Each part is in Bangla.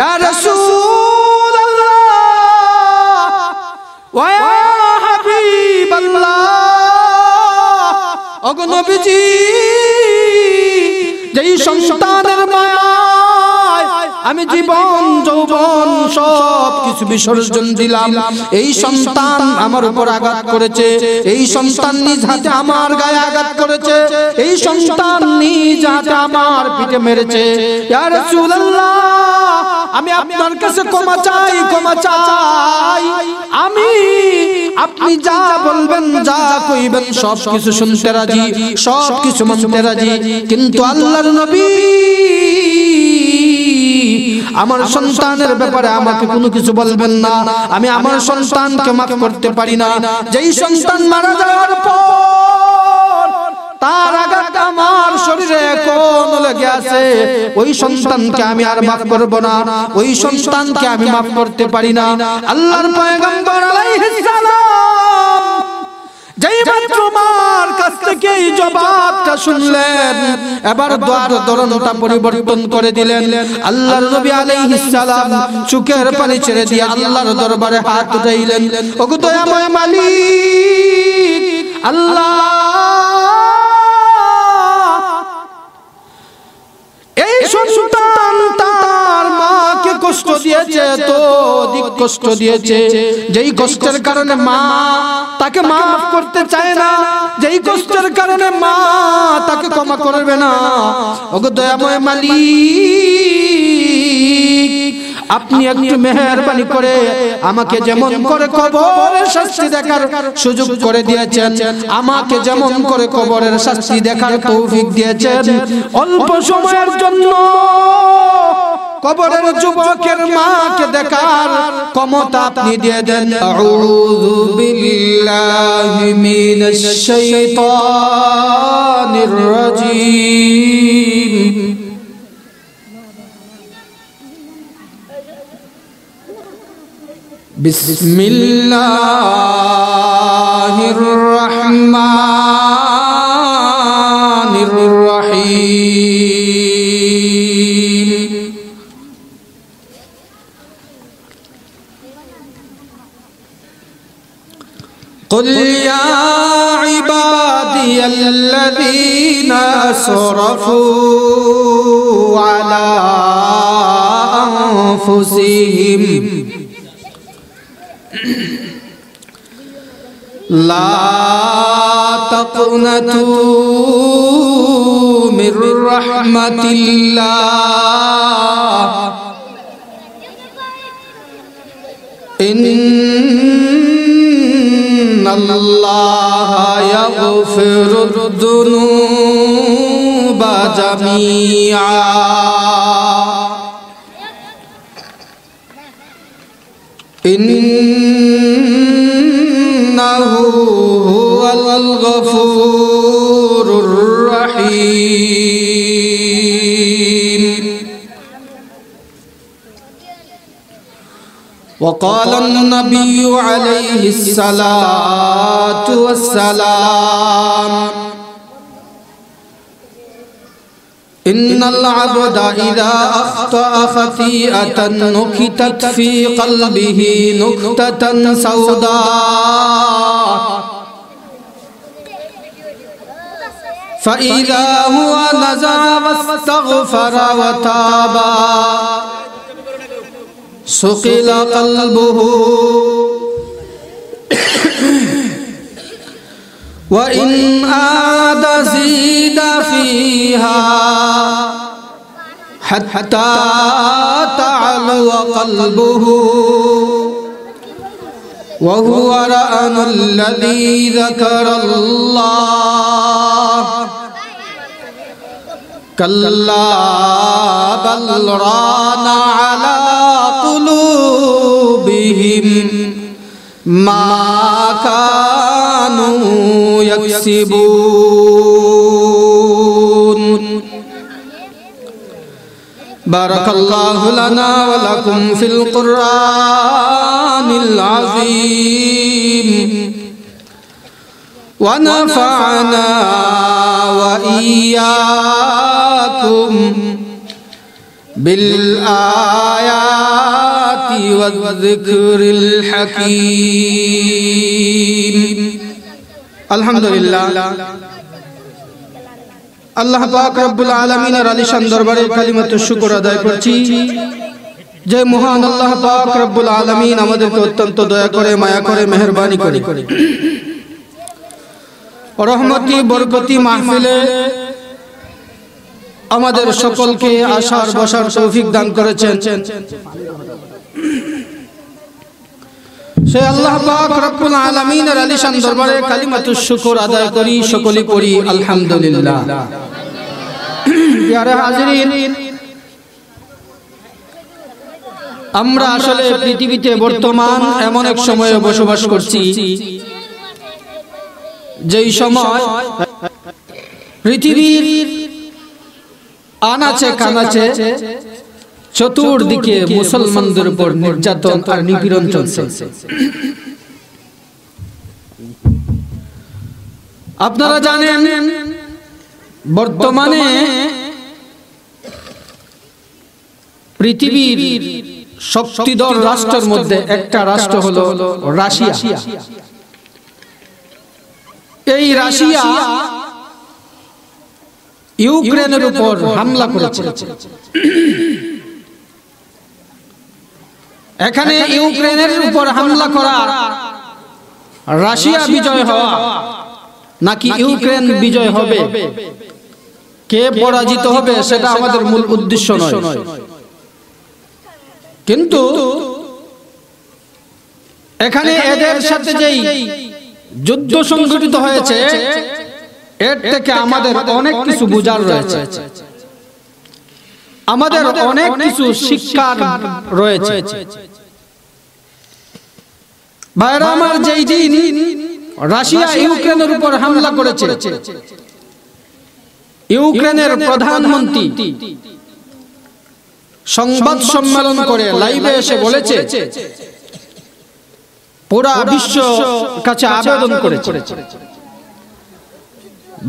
يا رسول الله ويا حبيب الله অগণবিজি যেই সন্তানের মায়া আমি জীবন যৌবন সব কিছু বিসর্জন দিলাম এই সন্তান আমার উপর আঘাত করেছে এই সন্তান নিজ হাতে আমার গায়ে আঘাত করেছে এই সন্তান নিজ হাতে আমার পিঠে মেরেছে ইয়া আমি আপনার কাছে ক্ষমা চাই ক্ষমা চাই আমি আপনি যা বলবেন যা কইবেন সব কিছু শুনতে রাজি সব কিছু মানতে রাজি কিন্তু আল্লাহর নবী আমার সন্তানের ব্যাপারে আমাকে কোনো কিছু বলবেন না আমি আমার সন্তানকে মাফ করতে পারি না যেই সন্তান মারা যাওয়ার পর তার আঘাত আমার শরীরে কোন লেগে আছে ওই সন্তানকে আমি আর মাফ করব না ওই সন্তানকে আমি মাফ করতে পারি না আল্লাহর পয়গম্বর আলাইহিস সালাম যেই শুনলেন এবার দিলেন আল্লাহর নবী আলাইহিস সালাম চুকের পানি আল্লাহর দরবারে হাত উঠাইলেন ওগো দয়াময় মালিক আল্লাহ এই সন্তান কষ্ট দিয়েছে এত অধিক কষ্ট দিয়েছে যেই কষ্টের কারণে মা তাকে মাফ করতে চায় না যেই কষ্টের কারণে মা তাকে ক্ষমা করবে না ওগো দয়াময় মালিক আপনি একটু মেহরবানি করে আমাকে যেমন করে কবরের শাস্তি দেখার সুযোগ করে দিয়েছেন আমাকে যেমন করে কবরের শাস্তি দেখার তৌফিক দিয়েছেন অল্প সময়ের জন্য কবরের যুবকের মাকে দেখার ক্ষমতা আপনি দিয়ে দেন আউযু বিল্লাহি মিনাশ শাইতানির রাজীম بسم الله الرحمن الرحيم قل يا عبادي الذين أسرفوا على أنفسهم لا تقنطوا من رحمة الله الذنوب جميعا إنه هو الغفور الرحيم وقال النبي عليه الصلاة والسلام إن العبد إذا أخطأ خطيئة نكتت في قلبه نكتة سوداء فإذا هو نزع واستغفر وتاب سقل قلبه وإن آد زيد فيها حتى تعلو قلبه وهو رأن الذي ذكر الله كلا بل ران على قلوبهم ما كان كانوا يكسبون بارك الله لنا ولكم في القرآن العظيم ونفعنا وإياكم بالآيات والذكر الحكيم আলহামদুলিল্লাহ আল্লাহ পাক রব্বুল আলমিনের আলিশান দরবারের কালিমাত শুকর আদায় করছি যে মহান আল্লাহ পাক রব্বুল আলমিন আমাদেরকে অত্যন্ত দয়া করে মায়া করে মেহরবানি করে রহমতি বরকতি মাহফিলে আমাদের সকলকে আসার বসার সৌফিক দান করেছেন সে আল্লাহ পাক রব্বুল আলামিনের আলিশান দরবারে শুকর আদায় করি করি আলহামদুলিল্লাহ হাজিরিন আমরা আসলে পৃথিবীতে বর্তমান এমন এক সময়ে বসবাস করছি যেই সময় পৃথিবীর আনাচে কানাচে চতুর্দিকে মুসলমানদের উপর নির্যাতন আর নিপীড়ন চলছে আপনারা জানেন বর্তমানে পৃথিবীর শক্তিধর রাষ্ট্রের মধ্যে একটা রাষ্ট্র হলো রাশিয়া এই রাশিয়া ইউক্রেনের উপর হামলা করেছে এখানে ইউক্রেনের উপর হামলা করা রাশিয়া বিজয় হওয়া নাকি ইউক্রেন বিজয় হবে কে পরাজিত হবে সেটা আমাদের মূল উদ্দেশ্য নয় কিন্তু এখানে এদের সাথে যেই যুদ্ধ সংঘটিত হয়েছে এর থেকে আমাদের অনেক কিছু বোঝার রয়েছে আমাদের অনেক কিছু শিক্ষা রয়েছে ভাইরা আমার যেই দিন রাশিয়া ইউক্রেনের উপর হামলা করেছে ইউক্রেনের প্রধানমন্ত্রী সংবাদ সম্মেলন করে লাইভে এসে বলেছে পুরা বিশ্ব কাছে আবেদন করেছে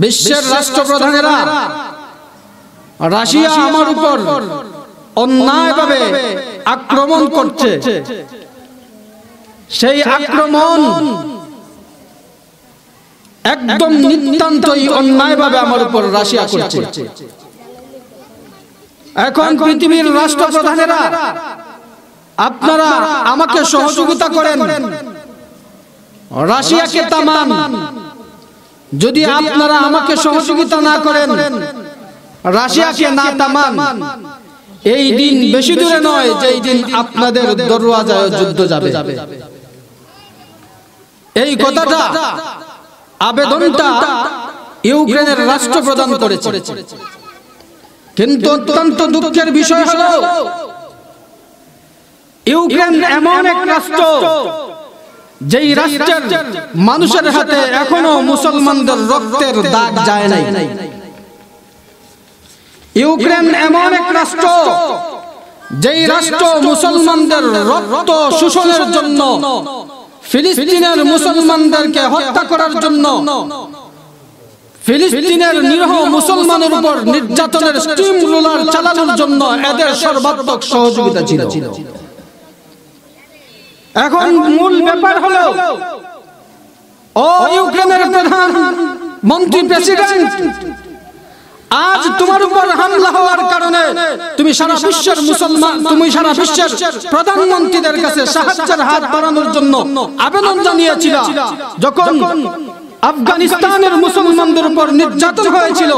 বিশ্বের রাষ্ট্রপ্রধানেরা রাশিয়া আমার উপর অন্যায়ভাবে আক্রমণ করছে সেই আক্রমণ একদম নিতান্তই অন্যায়ভাবে আমার উপর রাশিয়া করছে এখন পৃথিবীর রাষ্ট্রপ্রধানেরা আপনারা আমাকে সহযোগিতা করেন রাশিয়াকে তামান যদি আপনারা আমাকে সহযোগিতা না করেন রাশিয়াকে না তামান এই দিন বেশি দূরে নয় যেই দিন আপনাদের দরওয়াজায় যুদ্ধ যাবে এই কথাটা আবেদনটা ইউক্রেনের রাষ্ট্রপ্রধান করেছে কিন্তু অত্যন্ত দুঃখের বিষয় হলো ইউক্রেন এমন এক রাষ্ট্র যেই রাষ্ট্রের মানুষের হাতে এখনো মুসলমানদের রক্তের দাগ যায় নাই ইউক্রেন এমন এক রাষ্ট্র যেই রাষ্ট্র মুসলমানদের রক্ত শোষণের জন্য ফিলিস্তিনের মুসলমানদেরকে হত্যা করার জন্য ফিলিস্তিনের নিরহ মুসলমানের উপর নির্যাতনের স্টিম রোলার চালানোর জন্য এদের সর্বাত্মক সহযোগিতা ছিল এখন মূল ব্যাপার হলো ও ইউক্রেনের প্রধান মন্ত্রী প্রেসিডেন্ট আজ তোমার উপর হামলা হওয়ার কারণে তুমি সারা বিশ্বের মুসলমান তুমি সারা বিশ্বের প্রধানমন্ত্রীদের কাছে সাহায্যের হাত বাড়ানোর জন্য আবেদন জানিয়েছিল যখন আফগানিস্তানের মুসলমানদের উপর নির্যাতন হয়েছিল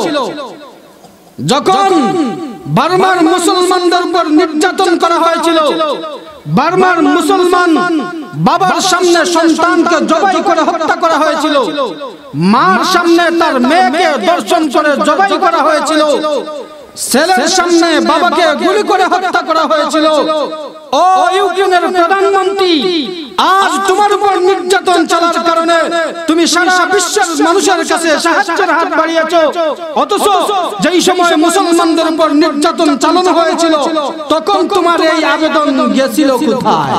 যখন বার্মার মুসলমানদের উপর নির্যাতন করা হয়েছিল বার্মার মুসলমান বাবার সামনে সন্তানকে জবাই করে হত্যা করা হয়েছিল মার সামনে তার মেয়েকে দর্শন করে জবাই করা হয়েছিল ছেলের সামনে বাবাকে গুলি করে হত্যা করা হয়েছিল ও ইউক্রেনের প্রধানমন্ত্রী আজ তোমার উপর নির্যাতন চালার কারণে তুমি সারা বিশ্বের মানুষের কাছে সাহায্যের হাত বাড়িয়েছ অথচ যেই সময় মুসলমানদের উপর নির্যাতন চালানো হয়েছিল তখন তোমার এই আবেদন গেছিল কোথায়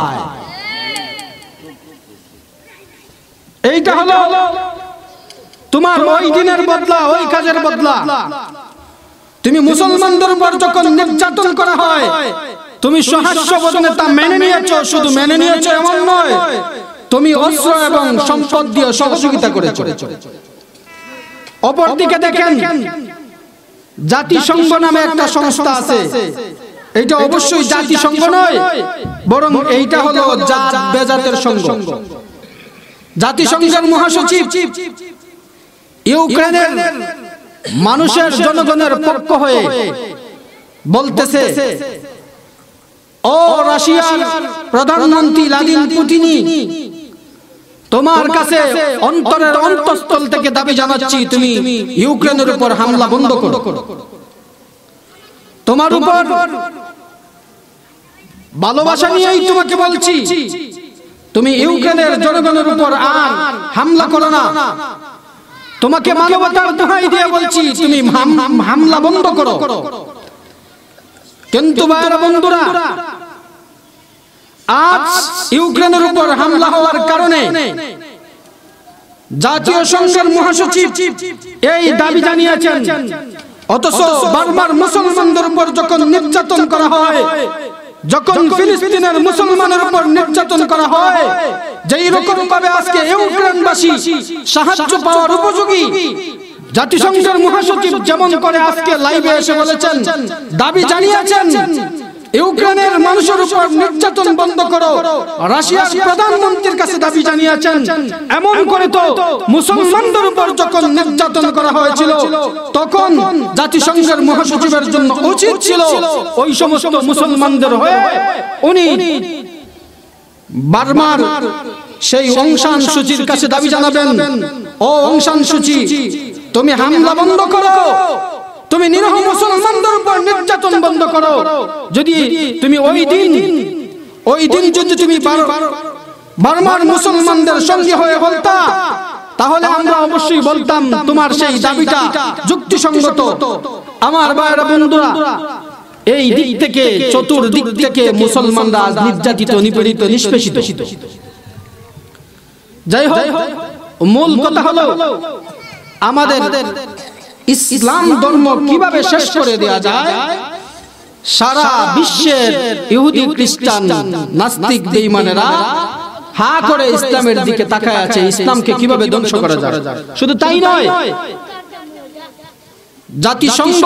এইটা হলো তোমার ওই দিনের বদলা ওই কাজের বদলা তুমি মুসলমানদের উপর যখন নির্যাতন করা হয় তুমি সহাস্য বদনে তা মেনে নিয়েছো শুধু মেনে নিয়েছো এমন নয় তুমি অস্ত্র এবং সম্পদ দিয়ে সহযোগিতা করে অপরদিকে দেখেন জাতিসংঘ নামে একটা সংস্থা আছে এটা অবশ্যই জাতিসংঘ নয় বরং এইটা হলো জাত বেজাতের সংঘ জাতিসংঘের মহাসচিব ইউক্রেনের মানুষের জনগণের পক্ষ হয়ে বলতেছে ও রাশিয়ার প্রধানমন্ত্রী লাদিন পুতিনি তোমার কাছে অন্তরের অন্তঃস্থল থেকে দাবি জানাচ্ছি তুমি ইউক্রেনের উপর হামলা বন্ধ করো তোমার উপর ভালোবাসা নিয়েই তোমাকে বলছি তুমি ইউক্রেনের জনগণের উপর আর হামলা করো না তোমাকে মানবতার দোহাই দিয়ে বলছি তুমি হামলা বন্ধ করো কিন্তু ভাইরা বন্ধুরা আজ ইউক্রেনের উপর হামলা হওয়ার কারণে জাতীয় সংসদ মহাসচিব এই দাবি জানিয়েছেন অথচ বারবার মুসলমানদের উপর যখন নির্যাতন করা হয় যখন ফিলিস্তিনের মুসলমানের উপর নির্যাতন করা হয় যেই রকম ভাবে আজকে ইউক্রেনবাসী সাহায্য পাওয়ার উপযোগী জাতিসংঘের মহাসচিব যেমন করে আজকে লাইভে এসে বলেছেন দাবি জানিয়েছেন ইউক্রেনের মানুষের উপর নির্যাতন বন্ধ করো রাশিয়ার প্রধানমন্ত্রীর কাছে দাবি জানিয়েছেন এমন করে তো মুসলমানদের উপর যখন নির্যাতন করা হয়েছিল তখন জাতিসংঘের মহাসচিবের জন্য উচিত ছিল ওই সমস্ত মুসলমানদের হয়ে উনি বারবার সেই অংশান সূচির কাছে দাবি জানাবেন ও অংশান সূচি তুমি হামলা বন্ধ করো তুমি নিরহ মুসলমানদের উপর নির্যাতন বন্ধ করো যদি তুমি ওই দিন ওই দিন যদি তুমি বার্মার মুসলমানদের সঙ্গে হয়ে বলতা তাহলে আমরা অবশ্যই বলতাম তোমার সেই দাবিটা যুক্তিসঙ্গত আমার ভাইরা বন্ধুরা এই দিক থেকে চতুর দিক থেকে মুসলমানরা নির্যাতিত নিপীড়িত নিষ্পেষিত যাই হোক মূল কথা হলো আমাদের ইসলাম ধর্ম কিভাবে শেষ করে দেয়া যায় সারা বিশ্বের ইহুদি খ্রিস্টান নাস্তিক বেঈমানেরা হা করে ইসলামের দিকে তাকায় আছে ইসলামকে কিভাবে ধ্বংস করা যায় শুধু তাই নয় জাতিসংঘ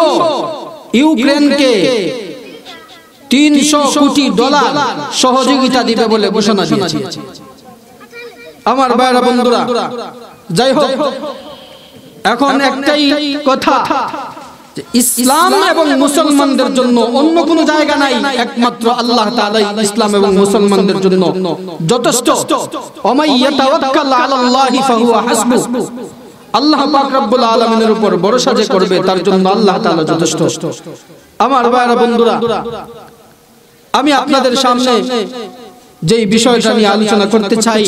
ইউক্রেনকে তিনশো কোটি ডলার সহযোগিতা দিবে বলে ঘোষণা দিয়েছে আমার বাইরা বন্ধুরা যাই হোক এখন একটাই কথা ইসলাম এবং মুসলমানদের জন্য অন্য কোনো জায়গা নাই একমাত্র আল্লাহ তাআলাই ইসলাম এবং মুসলমানদের জন্য যথেষ্ট আল্লাহ পাক উপর ভরসা যে করবে তার জন্য আল্লাহ তালা যথেষ্ট আমার ভাইরা বন্ধুরা আমি আপনাদের সামনে যে বিষয়টা নিয়ে আলোচনা করতে চাই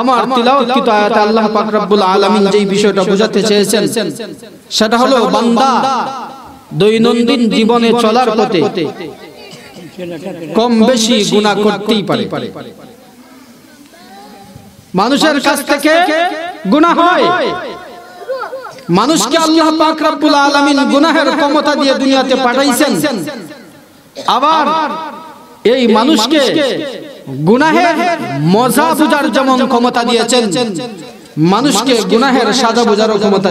আমার তিলাওয়াতকৃত আয়াতে আল্লাহ পাক রব্বুল আলামিন যেই বিষয়টা বোঝাতে চেয়েছেন সেটা হলো বান্দা দৈনন্দিন জীবনে চলার পথে কম বেশি গুনাহ করতেই পারে মানুষের কাছ থেকে গুনাহ হয় মানুষকে আল্লাহ পাক রব্বুল আলামিন গুনাহের ক্ষমতা দিয়ে দুনিয়াতে পাঠাইছেন আবার এই মানুষকে গুনাহের মজা বুঝার যেমন ক্ষমতা দিয়েছেন মানুষকে গুনাহের সাজা বুঝারও ক্ষমতা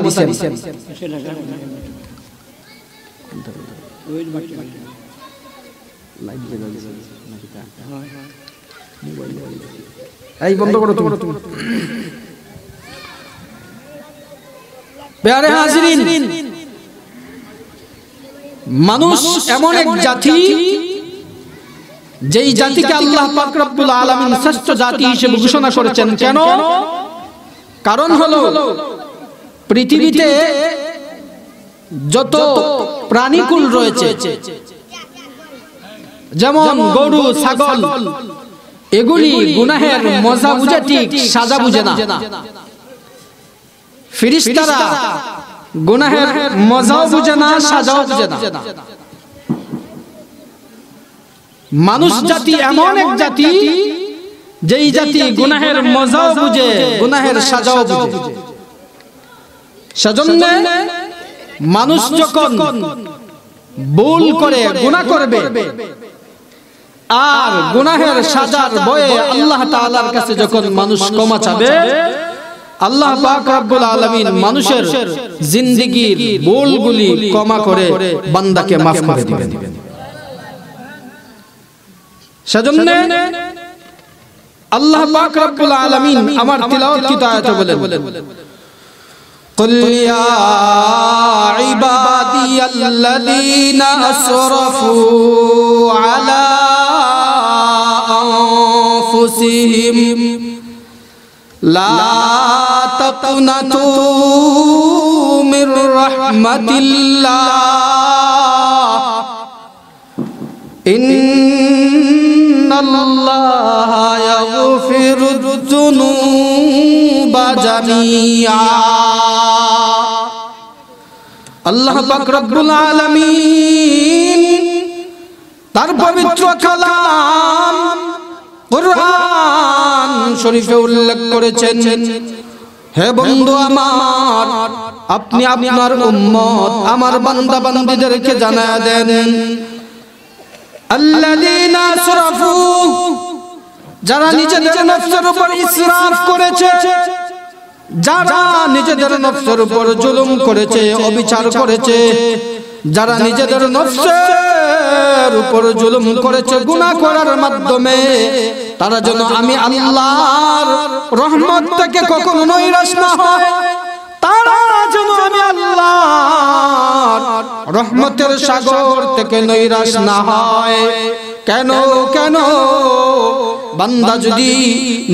এই বন্ধ করো তোমার প্যারে মানুষ এমন এক জাতি যেই জাতিকে আল্লাহ পাক রব্বুল আলামিন শ্রেষ্ঠ জাতি হিসেবে ঘোষণা করেছেন কেন কারণ হলো পৃথিবীতে যত প্রাণীকুল রয়েছে যেমন গরু ছাগল এগুলি গুনাহের মজা বুঝে ঠিক সাজা বুঝে না ফিরিস্তারা গুনাহের মজাও বুঝে না সাজাও বুঝে না মানুষ জাতি এমন এক জাতি যেই জাতি গুনাহের মজাও বুঝে গুনাহের সাজাও বুঝে সেজন্য মানুষ যখন ভুল করে গুণা করবে আর গুনাহের সাজার বয়ে আল্লাহ তাআলার কাছে যখন মানুষ ক্ষমা চাবে আল্লাহ পাক রব্বুল আলামিন মানুষের জিন্দেগীর ভুলগুলি ক্ষমা করে বান্দাকে মাফ করে দিবেন সেজন্য আল্লাহ পাক রব্বুল আলামিন আমার তিলাওয়াতকৃত আয়াতে বলেন قل يا عبادي الذين أسرفوا على أنفسهم لا تقنطوا من رحمة الله আল্লাহ ইয়াগফিরু যুনুবা আল্লাহ তার পবিত্র কালাম কোরআন শরীফে উল্লেখ করেছেন হে বন্ধু আমার আপনি আপনার উম্মত আমার বান্দা বান্দিদেরকে জানায় দেন যারা নিজেদের নফসের উপর ইসরাফ করেছে যারা নিজেদের নফসের উপর জুলুম করেছে অবিচার করেছে যারা নিজেদের নফসের উপর জুলুম করেছে গুণা করার মাধ্যমে তারা যেন আমি আল্লাহর রহমত থেকে কখনো নৈরাশ না হয় রহমতের সাগর থেকে নৈরাশ না হয় কেন কেন বান্দা যদি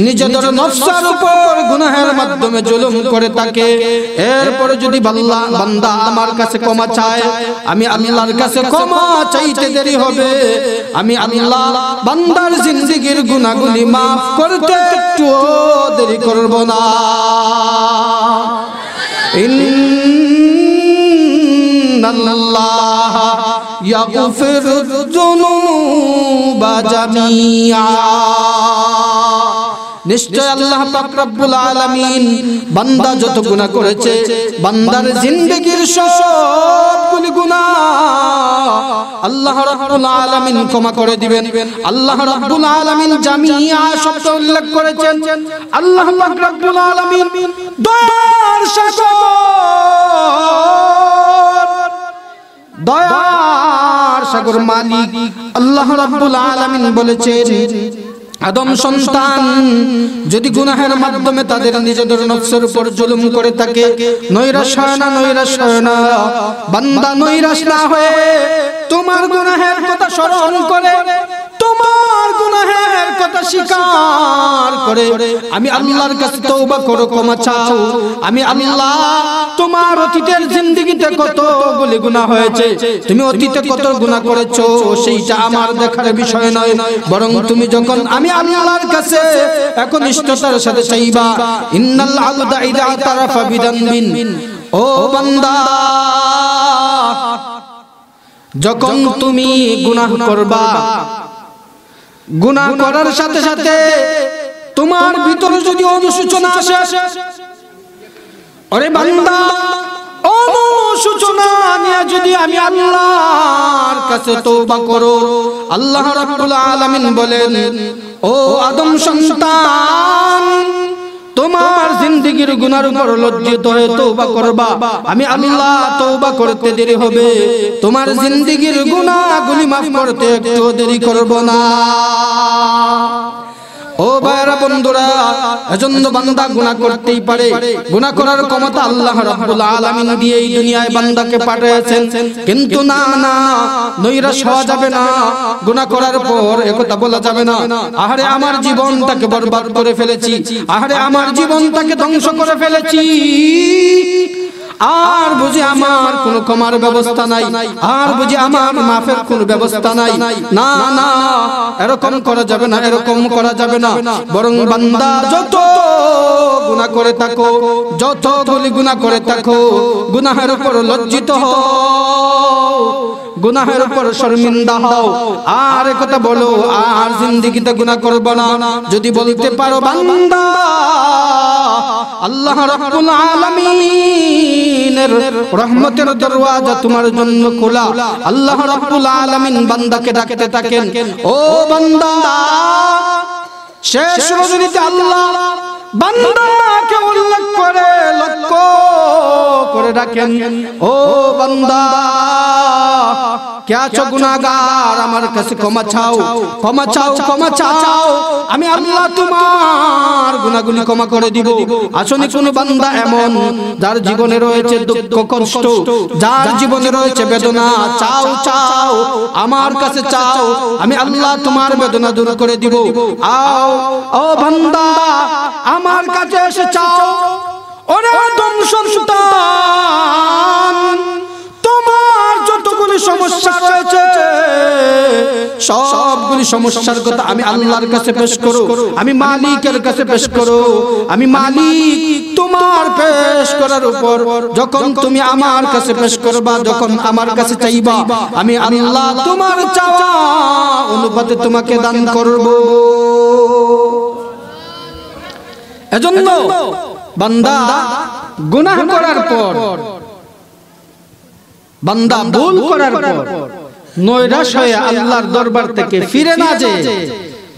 নিজেদের নফসার উপর গুনাহের মাধ্যমে জুলুম করে থাকে এরপরে যদি বাল্লা বান্দা আমার কাছে ক্ষমা চায় আমি আল্লাহর কাছে ক্ষমা চাইতে দেরি হবে আমি আল্লাহ বান্দার জিন্দিগির গুনাহগুলি মাফ করতে একটু দেরি করব না इन्नल्लाह यगफिर जुनूब जमीआ নিশ্চয় আল্লাহ পাক রব্বুল আলামিন বান্দা যত গুনাহ করেছে বান্দার জিন্দেগীর সবগুলি গুনাহ আল্লাহ রব্বুল আলামিন ক্ষমা করে দিবেন আল্লাহ রব্বুল আলামিন জামিয়া শব্দ উল্লেখ করেছেন আল্লাহ পাক রব্বুল আলামিন দয়ার শাসক দয়ার সাগর মালিক আল্লাহ রব্বুল আলামিন বলেছেন আদম সন্তান যদি গুনাহের মাধ্যমে তাদের নিজেদের নফসের উপর জুলুম করে থাকে নৈরাশানা না বান্দা নৈরাশ না হয়ে তোমার গুনাহের কথা স্মরণ করে তোমার গুনাহের কথা স্বীকার করে আমি আল্লাহর কাছে তওবা করো ক্ষমা চাও আমি আল্লাহ তোমার অতীতের জিন্দেগিতে কত বলে গুনাহ হয়েছে তুমি অতীতে কত গুনাহ করেছো সেইটা আমার দেখার বিষয় নয় বরং তুমি যখন আমি আমি আল্লাহর কাছে একনিষ্ঠতার সাথে চাইবা ইন্নাল আবদা ইদা তারাফা বিদানবিন ও বান্দা যখন তুমি গুনাহ করবা গুণা করার সাথে সাথে তোমার ভিতরে যদি অনুসূচনা আসে আসে আরে বান্দা অনুসূচনা নিয়ে যদি আমি আল্লাহর কাছে তওবা করো আল্লাহ রাব্বুল আলামিন বলেন ও আদম সন্তান তোমার জিন্দিগির গুনার উপর লজ্জিত হয়ে তৌবা করবা আমি আল্লাহ তৌবা করতে দেরি হবে তোমার জিন্দিগির গুনাহগুলি মাফ করতে একটু দেরি করব না ও ভাইরা বন্ধুরা এজন্য বান্দা গুনাহ করতেই পারে গুনাহ করার ক্ষমতা আল্লাহ রাব্বুল আলামিন দিয়ে এই দুনিয়ায় বান্দাকে পাঠিয়েছেন কিন্তু না না নইরা সওয়া যাবে না গুনাহ করার পর একথা বলা যাবে না আহারে আমার জীবনটাকে বরবাদ করে ফেলেছি আহারে আমার জীবনটাকে ধ্বংস করে ফেলেছি আর বুঝি আমার কোনো ক্ষমার ব্যবস্থা নাই আর বুঝি আমার মাফের কোনো ব্যবস্থা নাই না না এরকম করা যাবে না এরকম করা যাবে না বরং বান্দা যত গুণা করে থাকো যত গুণা করে থাকো গুনাহের উপর লজ্জিত হও গুনাহের উপর শর্মিন্দা হও আর কথা বলো আর জিন্দিগিতে গুনাহ করব না যদি বলতে পারো বান্দা আল্লাহ রাব্বুল আলামিনের রহমতের দরওয়াজা তোমার জন্য খোলা আল্লাহ রাব্বুল আলামিন বান্দাকে ডাকতে থাকেন ও বান্দা শেষ রজনীতে আল্লাহ বান্দাকে উল্লেখ করে লক্ষ্য করে ডাকেন ও বান্দা কে আছো গুনাহগার আমার কাছে ক্ষমা চাও ক্ষমা চাও ক্ষমা চাও আমি আল্লাহ তোমার গুনাহগুলি ক্ষমা করে দিব আসলে কোন বান্দা এমন যার জীবনে রয়েছে দুঃখ কষ্ট যার জীবনে রয়েছে বেদনা চাও চাও আমার কাছে চাও আমি আল্লাহ তোমার বেদনা দূর করে দিব আও ও বান্দা আমার কাছে এসে চাও ওরে তুমি সন্তান সমস্যা রয়েছে সবগুলি সমস্যার কথা আমি আল্লাহর কাছে পেশ করো আমি মালিকের কাছে পেশ করো আমি মালিক তোমার পেশ করার উপর যখন তুমি আমার কাছে পেশ করবা যখন আমার কাছে চাইবা আমি আল্লাহ তোমার চাওয়া অনুপাতে তোমাকে দান করব এজন্য বান্দা গুনাহ করার পর বান্দা ভুল করার পর নৈরাশ হয়ে আল্লাহর দরবার থেকে ফিরে না যে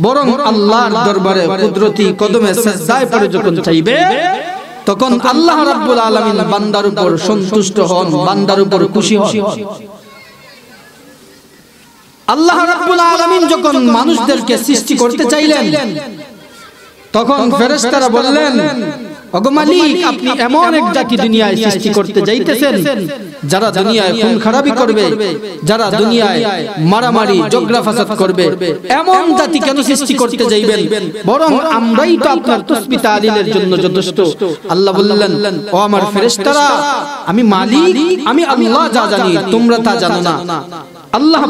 বরং আল্লাহর দরবারে কুদরতি কদমে সেজদায় পড়ে যখন চাইবে তখন আল্লাহ রাব্বুল আলামিন বান্দার উপর সন্তুষ্ট হন বান্দার উপর খুশি হন আল্লাহ রাব্বুল আলামিন যখন মানুষদেরকে সৃষ্টি করতে চাইলেন তখন ফেরেশতারা বললেন আপনি এমন দুনিয়ায় যাইতেছেন যারা করবে যারা মারামারি করবে কেন সৃষ্টি করতে যাইবেন বরং জন্য যথেষ্ট আল্লাহ বললেন ও আমার ফেরেশতারা আমি মালিক আমি আল্লাহ যা জানি তোমরা তা জানো না আল্লাহ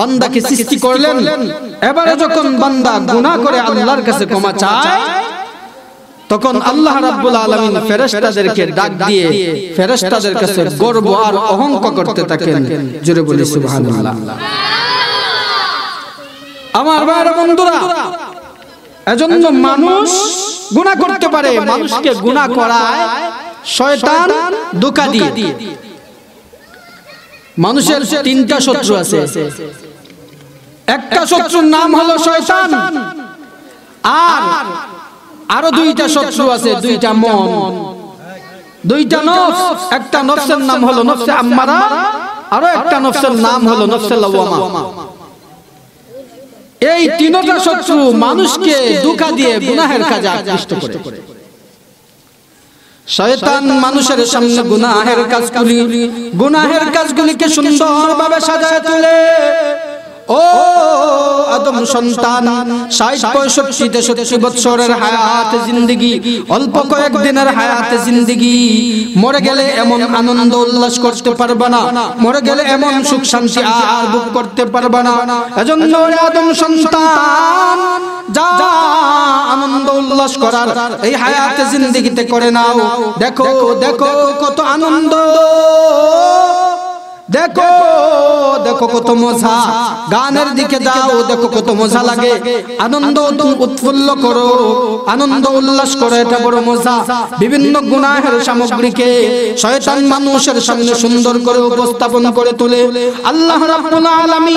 বান্দাকে সৃষ্টি করলেন এবারে যখন বান্দা গুনাহ করে আল্লাহর কাছে ক্ষমা চায় তখন আল্লাহ রাব্বুল আলামিন ফেরেশতাদেরকে ডাক দিয়ে ফেরেশতাদের কাছে গর্ব আর অহংকার করতে থাকেন জোরে বলি সুবহানাল্লাহ আমার ভাইরা বন্ধুরা এজন্য মানুষ গুনাহ করতে পারে মানুষকে গুনাহ করায় শয়তান ধোঁকা দিয়ে মানুষের তিনটা শত্রু আছে একটা শত্রুর নাম হলো শয়তান আর আরো দুইটা শত্রু আছে দুইটা মন দুইটা নফস একটা নফসের নাম হলো নফসে আম্মারা আরো একটা নফসের নাম হলো নফসে লওয়ামা এই তিনটা শত্রু মানুষকে দুকা দিয়ে গুনাহের কাজে আকৃষ্ট করে শয়তান মানুষের সামনে গুনাহের কাজগুলি গুনাহের কাজগুলিকে সুন্দরভাবে সাজায় তোলে ও আদম সন্তান ষাট পঁয়ষট্টি বৎসরের অল্প হায়াত মরে গেলে এমন আনন্দ উল্লাস করতে পারবে না মরে গেলে এমন সুখ শান্তি আর করতে পারবে না এজন্য আদম সন্তান যা আনন্দ উল্লাস করার এই হায়াতে জিন্দিগিতে করে নাও দেখো দেখো কত আনন্দ দেখো দেখো কত মজা গানের দিকে যাও দেখো কত মজা লাগে আনন্দ উৎফুল্ল করো আনন্দ উল্লাস করো এটা বড় মজা বিভিন্ন গুণাহের সামগ্রীকে শয়তান মানুষের সামনে সুন্দর করে উপস্থাপন করে তুলে আল্লাহ রাব্বুল আলামিন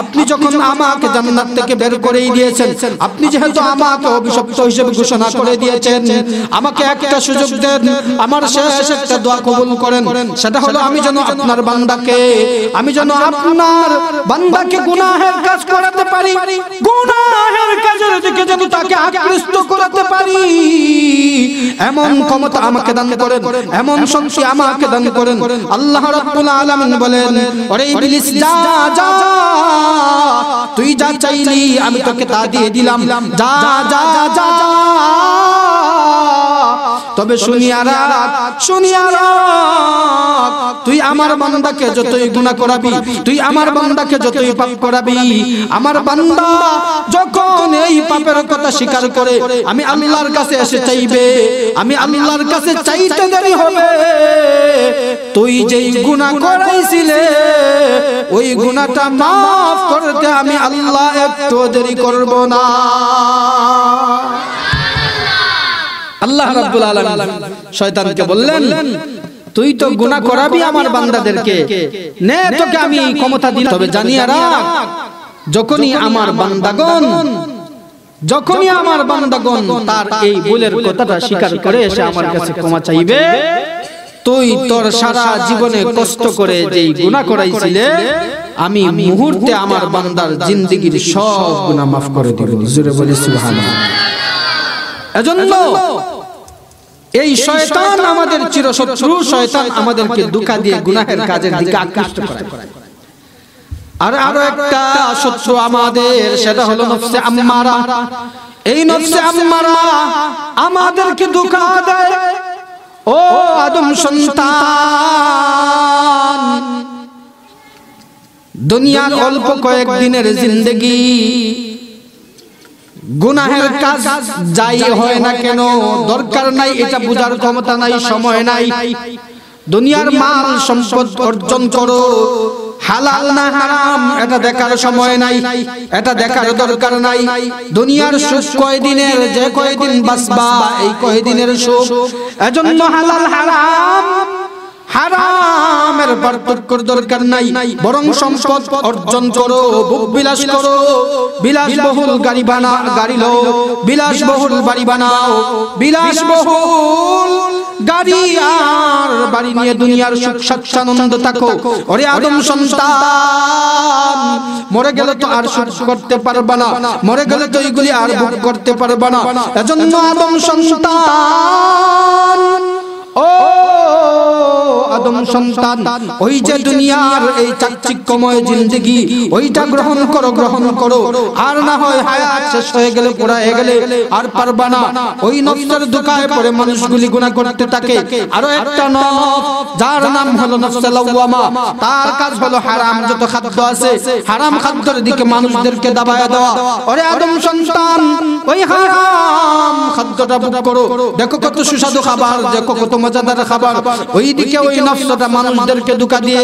আপনি যখন আমাকে জান্নাত থেকে বের করেই দিয়েছেন আপনি যেহেতু আমাকে অভিশপ্ত হিসেবে ঘোষণা করে দিয়েছেন আমাকে একটা সুযোগ দেন আমার শেষ একটা দোয়া কবুল করেন সেটা হলো আমি যেন আপনার বান্দাকে আমি যেন আপনার বান্দাকে গুনাহের কাজ করাতে পারি গুনাহের কাজের দিকে যেন তাকে আকৃষ্ট করাতে পারি এমন ক্ষমতা আমাকে দান করেন এমন শক্তি আমাকে দান করেন আল্লাহ রাব্বুল আলামিন বলেন ওরে তুই যা চাইলি আমি তোকে তা দিয়ে দিলাম যা যা যা যা তবে শুনিয়া রাত শুনিয়া তুই আমার বান্দাকে যতই গুনাহ করাবি তুই আমার বান্দাকে যতই পাপ করাবি আমার বান্দা যখন এই পাপের কথা স্বীকার করে আমি আল্লাহর কাছে এসে চাইবে আমি আল্লাহর কাছে চাইতে দেরি হবে তুই যেই গুনাহ করাইছিলে ওই গুনাহটা মাফ করতে আমি আল্লাহ একটু দেরি করব না আল্লাহ রাব্বুল আলামিন শয়তানকে বললেন তুই তো গুনাহ করাবি আমার বান্দাদেরকে নে তোকে আমি ক্ষমতা দিলাম তবে জানিয়া রাখ যখনই আমার বান্দাগণ যখনই আমার বান্দাগণ তার এই ভুলের কথাটা স্বীকার করে সে আমার কাছে ক্ষমা চাইবে তুই তোর সারা জীবনে কষ্ট করে যেই গুনাহ করাইছিলে আমি মুহূর্তে আমার বান্দার জিন্দগির সব গুনাহ মাফ করে দেব জোরে বলি সুবহানাল্লাহ এজন্য এই শয়তান আমাদের চিরশত্রু শয়তান আমাদেরকে দুকা দিয়ে গুনাহের কাজের দিকে আকৃষ্ট করে আর আরো একটা শত্রু আমাদের সেটা হলো নফসে আম্মারা এই নফসে আম্মারা আমাদেরকে দুকা দেয় ও আদম সন্তান দুনিয়ার অল্প কয়েক দিনের জিন্দগি গুনাহের কাজ যাই হয় না কেন দরকার নাই এটা বোঝার ক্ষমতা নাই সময় নাই দুনিয়ার মাল সম্পদ অর্জন করো হালাল না হারাম এটা দেখার সময় নাই এটা দেখার দরকার নাই দুনিয়ার সুখ কয়দিনের যে কয়দিন বাসবা এই কয়দিনের সুখ এজন্য হালাল হারাম হারামের পার্থক্যর দরকার নাই বরং সম্পদ অর্জন করো ভোগ বিলাস করো বিলাসবহুল গাড়ি বানা গাড়ি লো বিলাসবহুল বাড়ি বানাও বিলাসবহুল গাড়ি আর বাড়ি নিয়ে দুনিয়ার সুখ স্বাচ্ছানন্দ থাকো ওরে আদম সন্তান মরে গেলে তো আর সুখ করতে পারবে না মরে গেলে তো এগুলি আর ভোগ করতে পারবে না এজন্য আদম সন্তান ও আদম সন্তান ওই যে দুনিয়ার এই চাকচিক্যময় জিন্দগি ওইটা গ্রহণ করো গ্রহণ করো আর না হয় হায়াত শেষ হয়ে গেলে গেলে আর পারবা না ওই নফসের দোকায় মানুষগুলি করতে থাকে আরো একটা নফ যার নাম হলো তার কাজ হলো হারাম যত খাদ্য আছে হারাম খাদ্যের দিকে মানুষদেরকে দাবায় দেওয়া ওরে আদম সন্তান ওই হারাম খাদ্যটা বুক করো দেখো কত সুস্বাদু খাবার দেখো কত মজাদার খাবার ওইদিকে ওই নফসটা মানুষদেরকে দুকা দিয়ে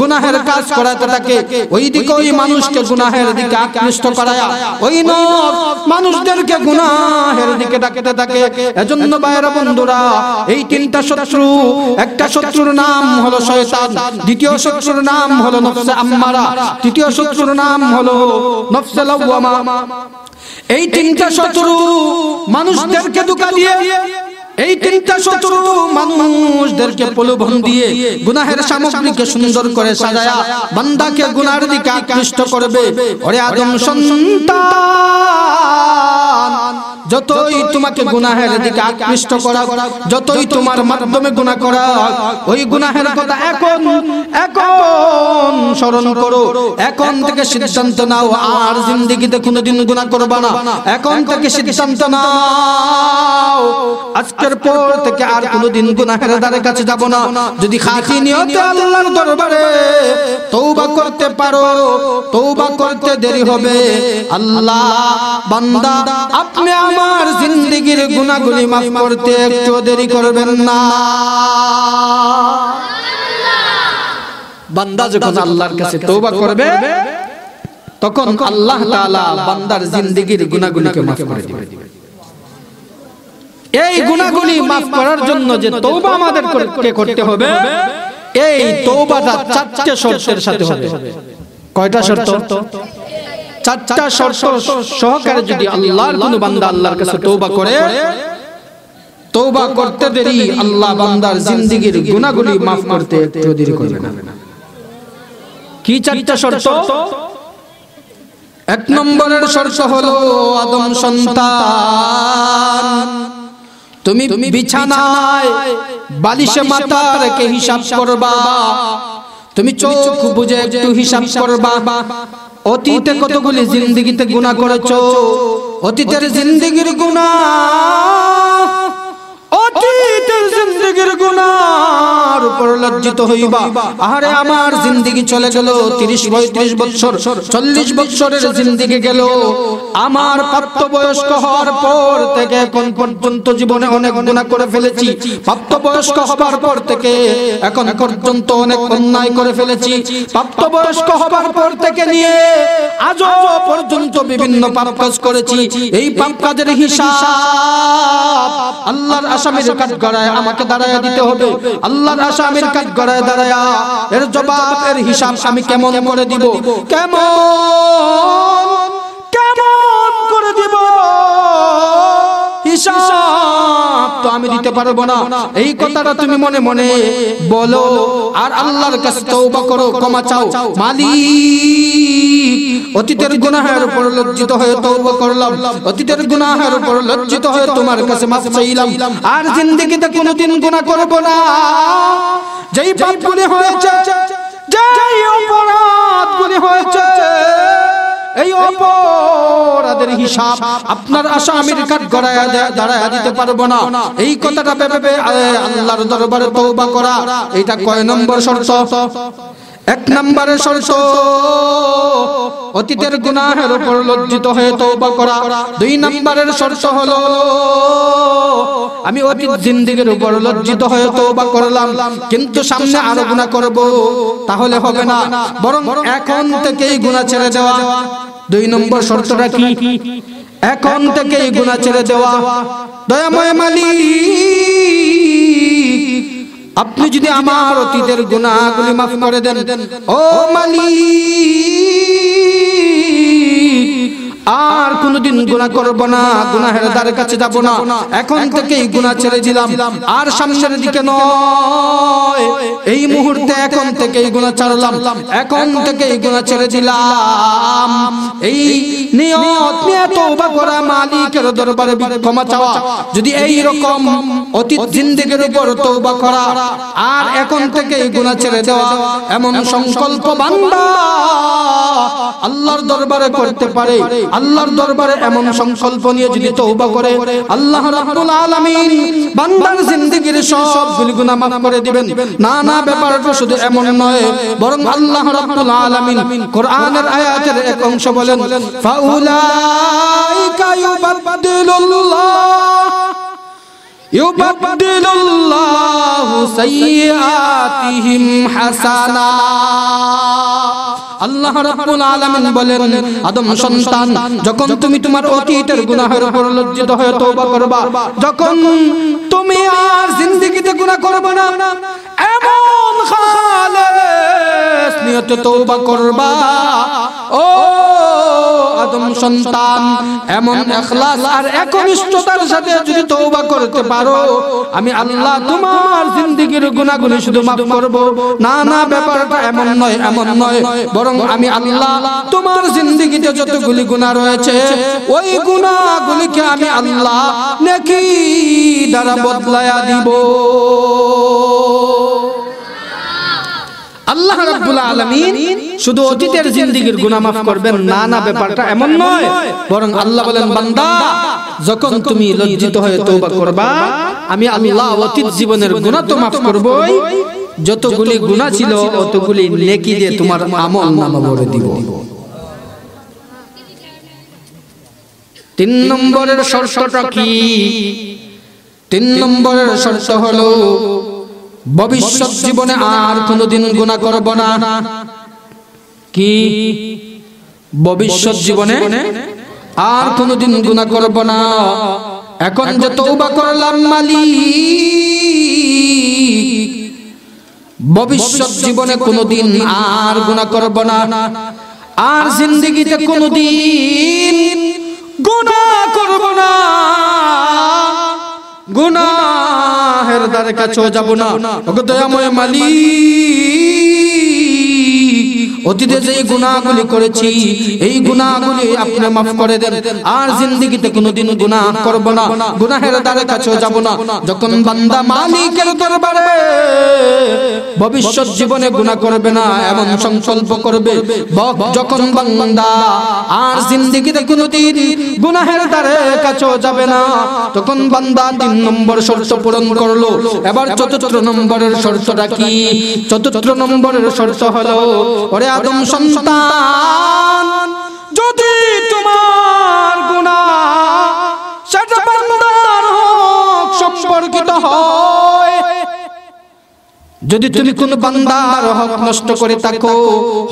গুনাহের কাজ করাতে থাকে ওইদিকে ওই মানুষকে গুনাহের দিকে আকৃষ্ট করায়া ওই নফ মানুষদেরকে গুনাহের দিকে ডাকতে থাকে এজন্য বাইরা বন্ধুরা এই তিনটা শত্রু একটা শত্রুর নাম হলো শয়তান দ্বিতীয় শত্রুর নাম হলো নফসে আম্মারা তৃতীয় শত্রুর নাম হলো নফসে লাওয়ামা এই তিনটা শত্রু মানুষদেরকে দুকা দিয়ে এই তিনটা শত্রু মানুষদেরকে প্রলোভন দিয়ে গুনাহের সামগ্রীকে সুন্দর করে সাজায়া বান্দাকে গুনার দিকে আকৃষ্ট করবে ওরে আদম সন্তান যতই তোমাকে গুনাহের দিকে আকৃষ্ট করা যতই তোমার মাধ্যমে গুনাহ করা ওই গুনাহের কথা এখন এখন স্মরণ করো এখন থেকে সিদ্ধান্ত নাও আর জিন্দিগিতে কোনোদিন গুনাহ করবা না এখন থেকে সিদ্ধান্ত নাও আজকে আজকের পর থেকে আর কোনদিন গুনাহের দ্বারে কাছে যাব না যদি খাঁটি নিয়তে আল্লাহর দরবারে তওবা করতে পারো তওবা করতে দেরি হবে আল্লাহ বান্দা আপনি আমার জিন্দেগীর গুনাহগুলি মাফ করতে একটু দেরি করবেন না বান্দা যখন আল্লাহর কাছে তওবা করবে তখন আল্লাহ তাআলা বান্দার জিন্দেগীর গুনাহগুলিকে মাফ করে দিবেন এই গুণাগুলি মাফ করার জন্য যে তৌবা আমাদের করতে হবে এই তৌবাটা চারটে শর্তের সাথে হবে কয়টা শর্ত চারটা শর্ত সহকারে যদি আল্লাহর কোন বান্দা আল্লাহর কাছে তৌবা করে তৌবা করতে দেরি আল্লাহ বান্দার জিন্দিগির গুণাগুলি মাফ করতে একটু দেরি করবে না কি চারটা শর্ত এক নম্বরের শর্ত হলো আদম সন্তান তুমি বিছানায় বালিশে মাথা রেখে হিসাব করবা তুমি চোখ বুঝে একটু হিসাব করবা অতীতে কতগুলি জিন্দগিতে গুণা করেছো অতীতের জিন্দগির গুণা জিন্দগির গুনার উপর লজ্জিত হইবা আমার জিন্দগি চলে গেল বছর বছরের জিন্দগি গেল আমার হওয়ার পর থেকে পর্যন্ত জীবনে অনেক করে ফেলেছি প্রাপ্তবয়স্ক হবার পর থেকে এখন পর্যন্ত অনেক অন্যায় করে ফেলেছি হবার পর থেকে নিয়ে আজ পর্যন্ত বিভিন্ন পাপ কাজ করেছি এই পাপ কাজের হিসাব আল্লাহর আসামির কাজ করায় আমাকে দাঁড়ায় দিতে হবে আল্লাহর আসামের কাজ গড়ায় দাঁড়ায় এর জবাব এর হিসাব আমি কেমন করে দিব কেমন কেমন করে দিব হিসাব তো আমি দিতে পারবো না এই কথাটা তুমি মনে মনে বলো আর আল্লাহর কাছে তওবা করো ক্ষমা চাও মালিক অতীতের গুনাহের উপর লজ্জিত হয়ে তওবা করলাম অতীতের গুনাহের উপর লজ্জিত হয়ে তোমার কাছে মাফ চাইলাম আর জিন্দেগিতে কোনোদিন গুনাহ করব না যেই পাপ গুনে হয়েছে যেই অপরাধ গুনে হয়েছে এই অপরাধের হিসাব আপনার আশা আমি কাঠ গড়ায় দাঁড়ায় দিতে পারবো না এই কথাটা ভেবে আল্লাহর দরবারে তৌবা করা এটা কয় নম্বর শর্ত এক নম্বরে শর্ত অতীতের গুনাহের উপর লজ্জিত হয়ে তৌবা করা দুই নম্বরের শর্ত হলো আমি অতীত জিন্দিগির উপর লজ্জিত হয়ে তৌবা করলাম কিন্তু সামনে আরো গুনাহ করব তাহলে হবে না বরং এখন থেকেই গুনাহ ছেড়ে দেওয়া দুই নম্বর শর্তটা কি এখন থেকে গুণা ছেড়ে দেওয়া দয়াময় মালিক আপনি যদি আমার অতীতের গুণাগুলি মাফ করে দেন ও মালিক আর কোনদিন গুণা করব না গুনাহের দারের কাছে যাব না এখন থেকেই গুণা ছেড়ে দিলাম আর সামনের দিকে নয় এই মুহূর্তে এখন থেকেই গুণা ছাড়লাম এখন থেকেই গুণা ছেড়ে দিলাম এই নিয়ত নিয়ে তওবা করা মালিকের দরবারে ক্ষমা চাওয়া যদি এই রকম অতীত জিন্দেগির উপর তওবা করা আর এখন থেকেই গুণা ছেড়ে দেওয়া এমন সংকল্প বান্দা আল্লাহর দরবারে করতে পারে আল্লাহর দরবারে এমন সংকল্প নিয়ে যদি তওবা করে আল্লাহ রাব্বুল আলামিন বান্দার জিন্দেগীর সব গুনাহ মাফ করে দিবেন না না ব্যাপারটা শুধু এমন নয় বরং আল্লাহ রাব্বুল আলামিন কোরআনের আয়াতের এক অংশ বলেন ফাউলাইকা ইউবাদদিলুল্লাহ يبدل الله আল্লাহ আদম যখন তুমি তোমার অতীতের গুনাহের উপর লজ্জিত হয়ে করবা যখন তুমি আর জিন্দেগিতে গুনাহ করবে না এমন খালেস করবা ও আদম সন্তান এমন এখলাস আর একনিষ্ঠতার সাথে যদি তওবা করতে পারো আমি আল্লাহ তোমার জিন্দেগীর গুনাহগুলো শুধু মাফ করব না না ব্যাপারটা এমন নয় এমন নয় বরং আমি আল্লাহ তোমার জিন্দেগীতে যতগুলি গুনাহ রয়েছে ওই গুনাহগুলিকে আমি আল্লাহ নেকি দ্বারা বদলায়া দিব আল্লাহ রাব্বুল আলামিন শুধু অতীতের জিন্দিগির গুনাহ মাফ করবেন না না ব্যাপারটা এমন নয় বরং আল্লাহ বলেন বান্দা যখন তুমি লজ্জিত হয়ে তওবা করবা আমি আল্লাহ অতীত জীবনের গুনাহ তো মাফ করবই যতগুলি গুনাহ ছিল অতগুলি নেকি দিয়ে তোমার আমল নামা ভরে দিব তিন নম্বরের শর্তটা কি তিন নম্বরের শর্ত হলো ভবিষ্যৎ জীবনে আর কোনোদিন গুণা করব না কি ভবিষ্যৎ জীবনে আর কোনোদিন গুণা করব না এখন যে তৌবা করলাম মালি ভবিষ্যৎ জীবনে কোনোদিন আর গুণা করব না আর জিন্দিগিতে কোনোদিন গুণা করব না গুণা আল্লাহের দ্বারে কাছেও যাব না ওগো দয়াময় মালিক অতীতে যে গুণাগুলি করেছি এই গুণাগুলি আপনি মাফ করে দেন আর জিন্দিগিতে কোনোদিন গুণা করব না গুণাহের দ্বারে কাছে যাব না যখন বান্দা মালিকের দরবারে ভবিষ্যৎ জীবনে গুণা করবে না এমন সংকল্প করবে যখন বান্দা আর জিন্দিগিতে কোনোদিন গুণাহের দ্বারে কাছে যাবে না তখন বান্দা তিন নম্বর শর্ত পূরণ করলো এবার চতুর্থ নম্বরের শর্তটা কি চতুর্থ নম্বরের শর্ত হলো ওরে আদম সন্তান যদি তোমার যদি তুমি কোন বান্দার হক নষ্ট করে থাকো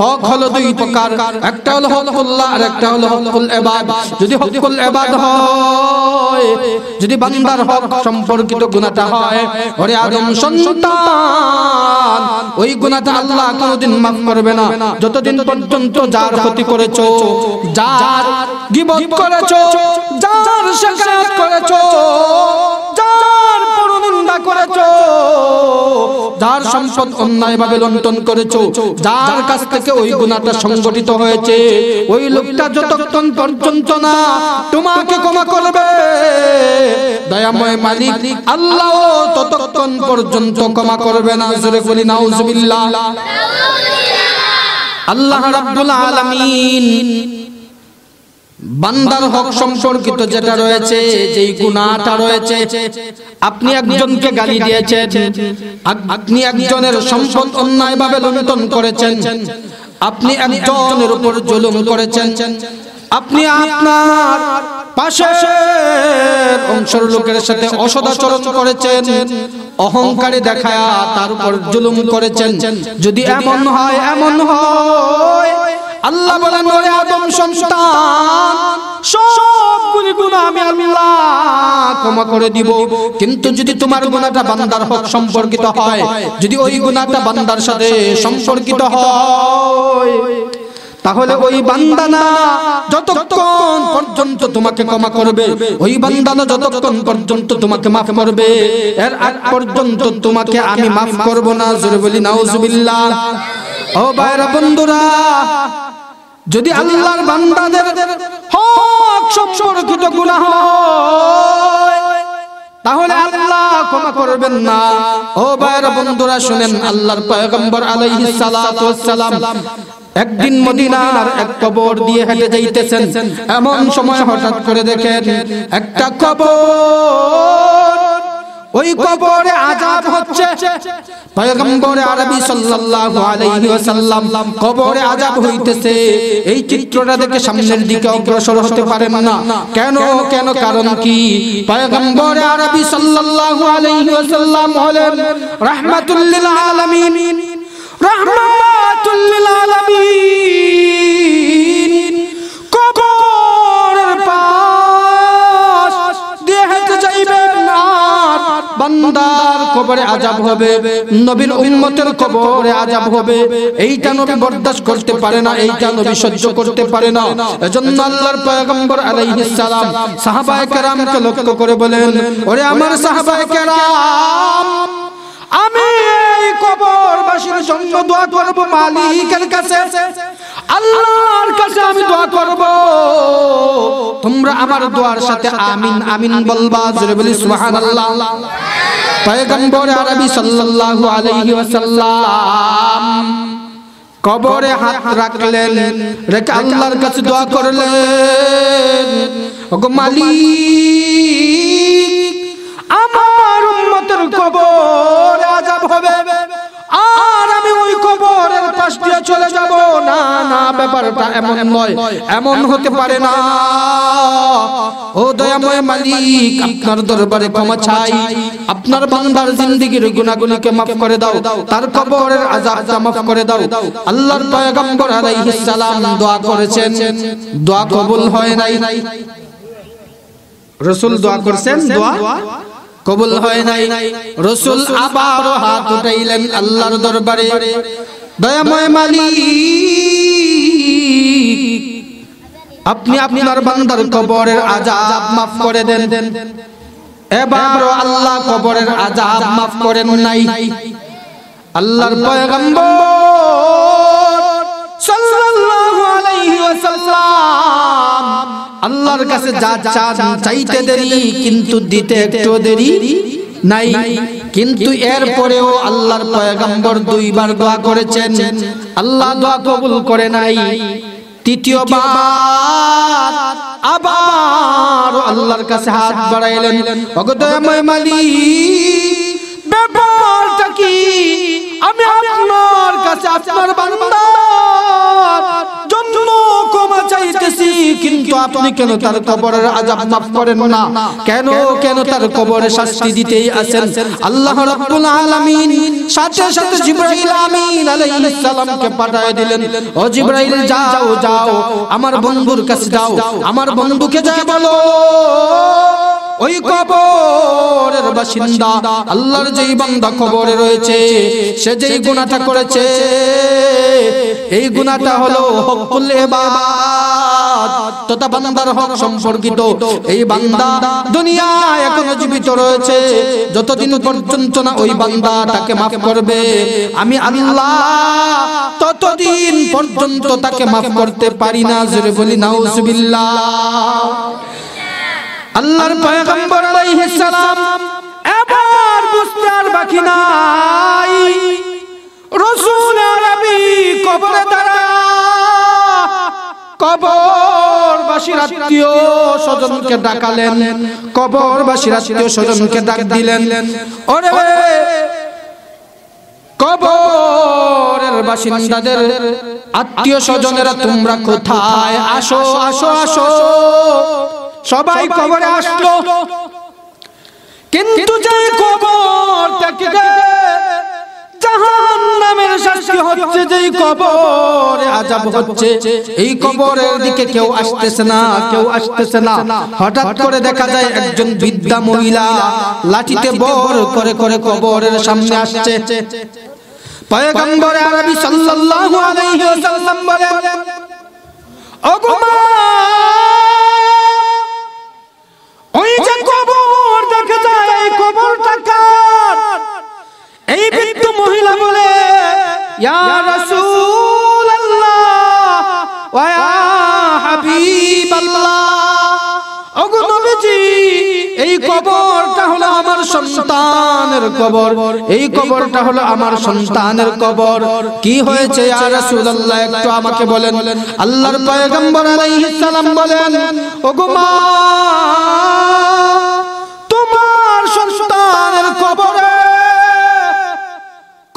হক হলো দুই প্রকার একটা হলো হক আল্লাহ আর একটা হলো হকুল ইবাদ যদি হকুল ইবাদ হয় যদি বান্দার হক সম্পর্কিত গুনাহটা হয় ওরে আদম সন্তান ওই গুনাহটা আল্লাহ কোনোদিন মাফ করবে না যতদিন পর্যন্ত যার ক্ষতি করেছো যার গীবত করেছো যার শেখাত করেছো যার সম্পদ অন্যায়ভাবে লন্টন করেছো যার কাছ থেকে ওই গুণাটা সংগঠিত হয়েছে ওই লোকটা যতক্ষণ পর্যন্ত না তোমাকে ক্ষমা করবে দয়াময় মালিক আল্লাহ ততক্ষণ পর্যন্ত ক্ষমা করবে না জোরে বলি নাউজুবিল্লাহ আল্লাহ রাব্বুল আলামিন বান্দার হক সম্পর্কিত যেটা রয়েছে যে গুণাটা রয়েছে আপনি একজনকে গালি দিয়েছেন আপনি একজনের সম্পদ অন্যায়ভাবে লুণ্ঠন করেছেন আপনি একজনের উপর জুলুম করেছেন আপনি আপনার পাশের অংশের লোকের সাথে অসদাচরণ করেছেন অহংকারে দেখায়া তার উপর জুলুম করেছেন যদি এমন হয় এমন হয় আল্লাহ বলেন ওরে আদম সন্তান সবগুলি গুনাহ আমি আল্লাহ ক্ষমা করে দিব কিন্তু যদি তোমার গুনাহটা বান্দার হক সম্পর্কিত হয় যদি ওই গুনাহটা বান্দার সাথে সম্পর্কিত হয় তাহলে ওই বান্দানা যতক্ষণ পর্যন্ত তোমাকে ক্ষমা করবে ওই বান্দানা যতক্ষণ পর্যন্ত তোমাকে মাফ করবে এর আগ পর্যন্ত তোমাকে আমি মাফ করব না জোরে বলি নাউজুবিল্লাহ ও বাইরা বন্ধুরা যদি আল্লাহর বান্দাদের হক সম্পর্কিত গুনাহ তাহলে আল্লাহ ক্ষমা করবেন না ও ভাইরা বন্ধুরা শুনেন আল্লাহর পয়গম্বর আলাইহিস সালাতু ওয়াসসালাম একদিন মদিনার এক কবর দিয়ে হেঁটে যাইতেছেন এমন সময় হঠাৎ করে দেখেন একটা কবর ওই কবরে আজাব হচ্ছে পয়গম্বর আরবী সাল্লাল্লাহু আলাইহি ওয়াসাল্লাম কবরে আজাব হইতেছে এই চিত্রটা দেখে সামনের দিকে অগ্রসর হতে পারেন না কেন কেন কারণ কি পয়গম্বর আরবী সাল্লাল্লাহু আলাইহি ওয়াসাল্লাম হলেন রাহমাতুল লিল আলামিন রাহমাতুল লিল আলামিন ইমানদার কবরে আজাব হবে নবীর উম্মতের কবরে আজাব হবে এইটা নবী বরদাস্ত করতে পারে না এইটা নবী সহ্য করতে পারে না এজন্য আল্লাহর পয়গম্বর আলাইহিস সালাম সাহাবায়ে কেরামকে লক্ষ্য করে বলেন ওরে আমার সাহাবায়ে কেরাম আমি এই কবরবাসীর জন্য দোয়া করব মালিকের কাছে আল্লাহর কাছে আমি দোয়া করব তোমরা আমার দোয়ার সাথে আমিন আমিন বলবা জোরে বলি সুবহানাল্লাহ পয়গম্বর আরবি সাল্লাল্লাহু আলাইহি ওয়াসাল্লাম কবরে হাত রাখলেন রেখে আল্লাহর কাছে দোয়া করলেন ওগো মালিক আমার তোর কবর আজাব হবে আর আমি ওই কবরের পাশ দিয়ে চলে যাব না না ব্যাপারটা এমন নয় এমন হতে পারে না ও দয়াময় মালিক আপনার দরবারে ক্ষমা চাই আপনার বান্দার জিন্দিগির গুনাহগুলোকে মাফ করে দাও তার কবরের আযাবটা মাফ করে দাও আল্লাহর পয়গম্বর আলাইহিস সালাম দোয়া করেছেন দোয়া কবুল হয় নাই রসুল দোয়া করছেন দোয়া কবুল হয় নাই রসুল আবার হাত উঠাইলেন আল্লাহর দরবারে দয়াময় মালি আপনি আপনার বান্দার কবরের আজাব মাফ করে দেন এবারও আল্লাহ কবরের আজাব মাফ করেন নাই আল্লাহর পয়গম্বর সাল্লাল্লাহু আলাইহি ওয়াসাল্লাম আল্লাহর কাছে যা চান চাইতে দেরি কিন্তু দিতে একটু দেরি নাই কিন্তু এরপরেও আল্লাহর পয়গম্বর দুইবার দোয়া করেছেন আল্লাহ দোয়া কবুল করে নাই তৃতীয়বার আমি আপনার আচ্ছা, কাছে আচ্ছা, আপনার আচ্ছা, বান্দা পারতেছি কিন্তু আপনি কেন তার কবরের আজাব মাফ করেন না কেন কেন তার কবরে শাস্তি দিতেই আছেন আল্লাহ রাব্বুল আলামিন সাথে সাথে জিব্রাইল আমিন আলাইহিস সালামকে পাঠিয়ে দিলেন ও জিব্রাইল যাও যাও আমার বন্ধুর কাছে যাও আমার বন্ধুকে যা বলো ওই কবরের বাসিন্দা আল্লাহর যেই বান্দা কবরে রয়েছে সে যেই গুণাটা করেছে এই গুণাটা হলো হকুল বাবা বান্দার এই বান্দা জীবিত রয়েছে যতদিন পর্যন্ত না ওই বান্দা তাকে মাফ করবে আমি আল্লাহ ততদিন পর্যন্ত তাকে মাফ করতে পারি না বলি না আল্লাহর পয়গম্বর আলাইহিস সালাম এবার বুঝতে আর বাকি নাই রসুল আরবি কবরে দ্বারা বাসির আত্মীয় স্বজনকে ডাকালেন বাসির আত্মীয় স্বজনকে ডাক দিলেন ওরে কবরের বাসিন্দাদের আত্মীয় স্বজনেরা তোমরা কোথায় আসো আসো আসো সবাই কবরে আসলো কিন্তু যে কবর থেকে জাহান্নামের শাস্তি হচ্ছে যেই কবরে আযাব হচ্ছে এই কবরের দিকে কেউ আসতেছে না কেউ আসতেছে না হঠাৎ করে দেখা যায় একজন বিদ্যা মহিলা লাঠিতে বর করে করে কবরের সামনে আসছে পয়গম্বর আরবি সাল্লাল্লাহু আলাইহি ওয়াসাল্লাম বলেন ওগো মা এই কবরটা কার এই বৃদ্ধ মহিলা বলে এই কবরটা হলো আমার সন্তানের কবর এই কবরটা হলো আমার সন্তানের কবর কি হয়েছে ইয়া রাসূলুল্লাহ একটু আমাকে বলেন আল্লাহর পয়গম্বর আলাইহিস সালাম বলেন ওগো মা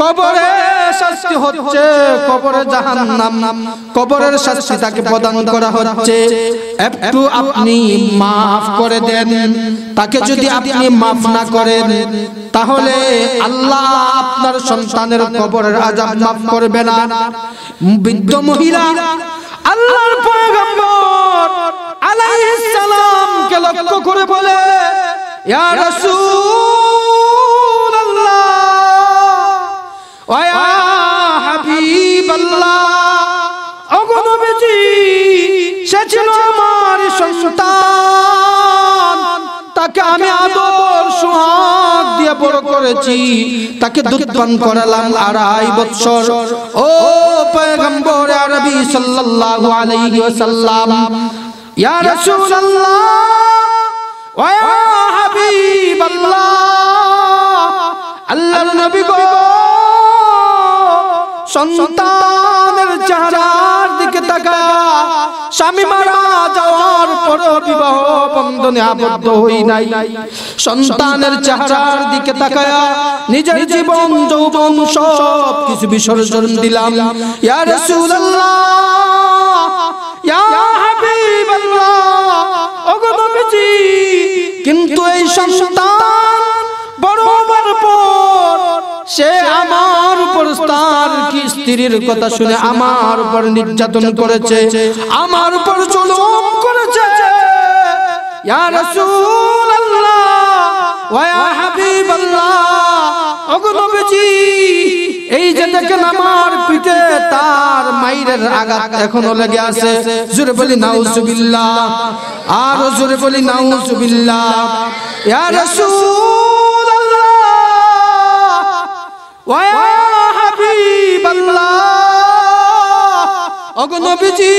কবরে শাস্তি হচ্ছে কবরে জাহান্নাম কবরের শাস্তি তাকে প্রদান করা হচ্ছে একটু আপনি মাফ করে দেন তাকে যদি আপনি মাফ না করেন তাহলে আল্লাহ আপনার সন্তানের কবরের আযাব মাফ করবে না বৃদ্ধ মহিলা আল্লাহর পয়গম্বর আলাইহিস সালাম কে লক্ষ্য করে বলে ইয়া রাসূল সে ছিল আমার সন্তান তাকে আমি আদর সোহাগ দিয়ে বড় করেছি তাকে দুধ পান করালাম আড়াই বছর ও পয়গম্বর আরবি সাল্লাল্লাহু আলাইহি ওয়াসাল্লাম ইয়া রাসূলুল্লাহ ওয়া ইয়া হাবিবাল্লাহ আল্লাহর নবী গো সন্তানের চেহারার দিকে তাকা স্বামী মারা যাওয়ার পর বিবাহ বন্ধনে আবদ্ধ হই নাই সন্তানের চেহারার দিকে তাকায়া নিজের জীবন যৌবন সব কিছু বিসর্জন দিলাম ইয়া রাসূলুল্লাহ ইয়া হাবিবাল্লাহ ওগো নবীজি কিন্তু এই সন্তান বড় হওয়ার পর সে তার কি স্ত্রীর কথা শুনে আমার উপর নির্যাতন করেছে আমার উপর জুলুম করেছে ইয়া রাসূলুল্লাহ ইয়া ওগো নবীজি এই যে দেখেন আমার পিঠে তার আঘাত এখনো লেগে আছে জোরে বলি নাউজুবিল্লাহ আর জোরে বলি নাউজুবিল্লাহ ইয়া রাসূলুল্লাহ ওয়া হাবিব আল্লাহ অগনবীজি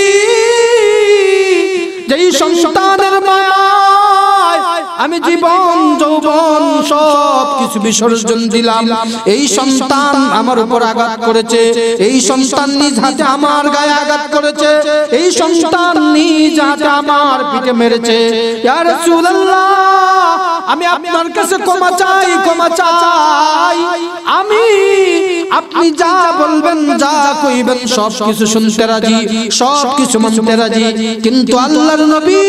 যেই সন্তানের মায়ায় আমি জীবন যৌবন সব কিছু বিসর্জন দিলাম এই সন্তান আমার উপর আঘাত করেছে এই সন্তান নিজ হাতে আমার গায়ে আঘাত করেছে এই সন্তান নিজ হাতে আমার পিঠে মেরেছে ইয়া রাসূলুল্লাহ আমি আপনার কাছে ক্ষমা চাই ক্ষমা চাই আমি আপনি যা বলবেন যা কইবেন সব কিছু শুনতে রাজি সব কিছু মানতে রাজি কিন্তু আল্লাহর নবী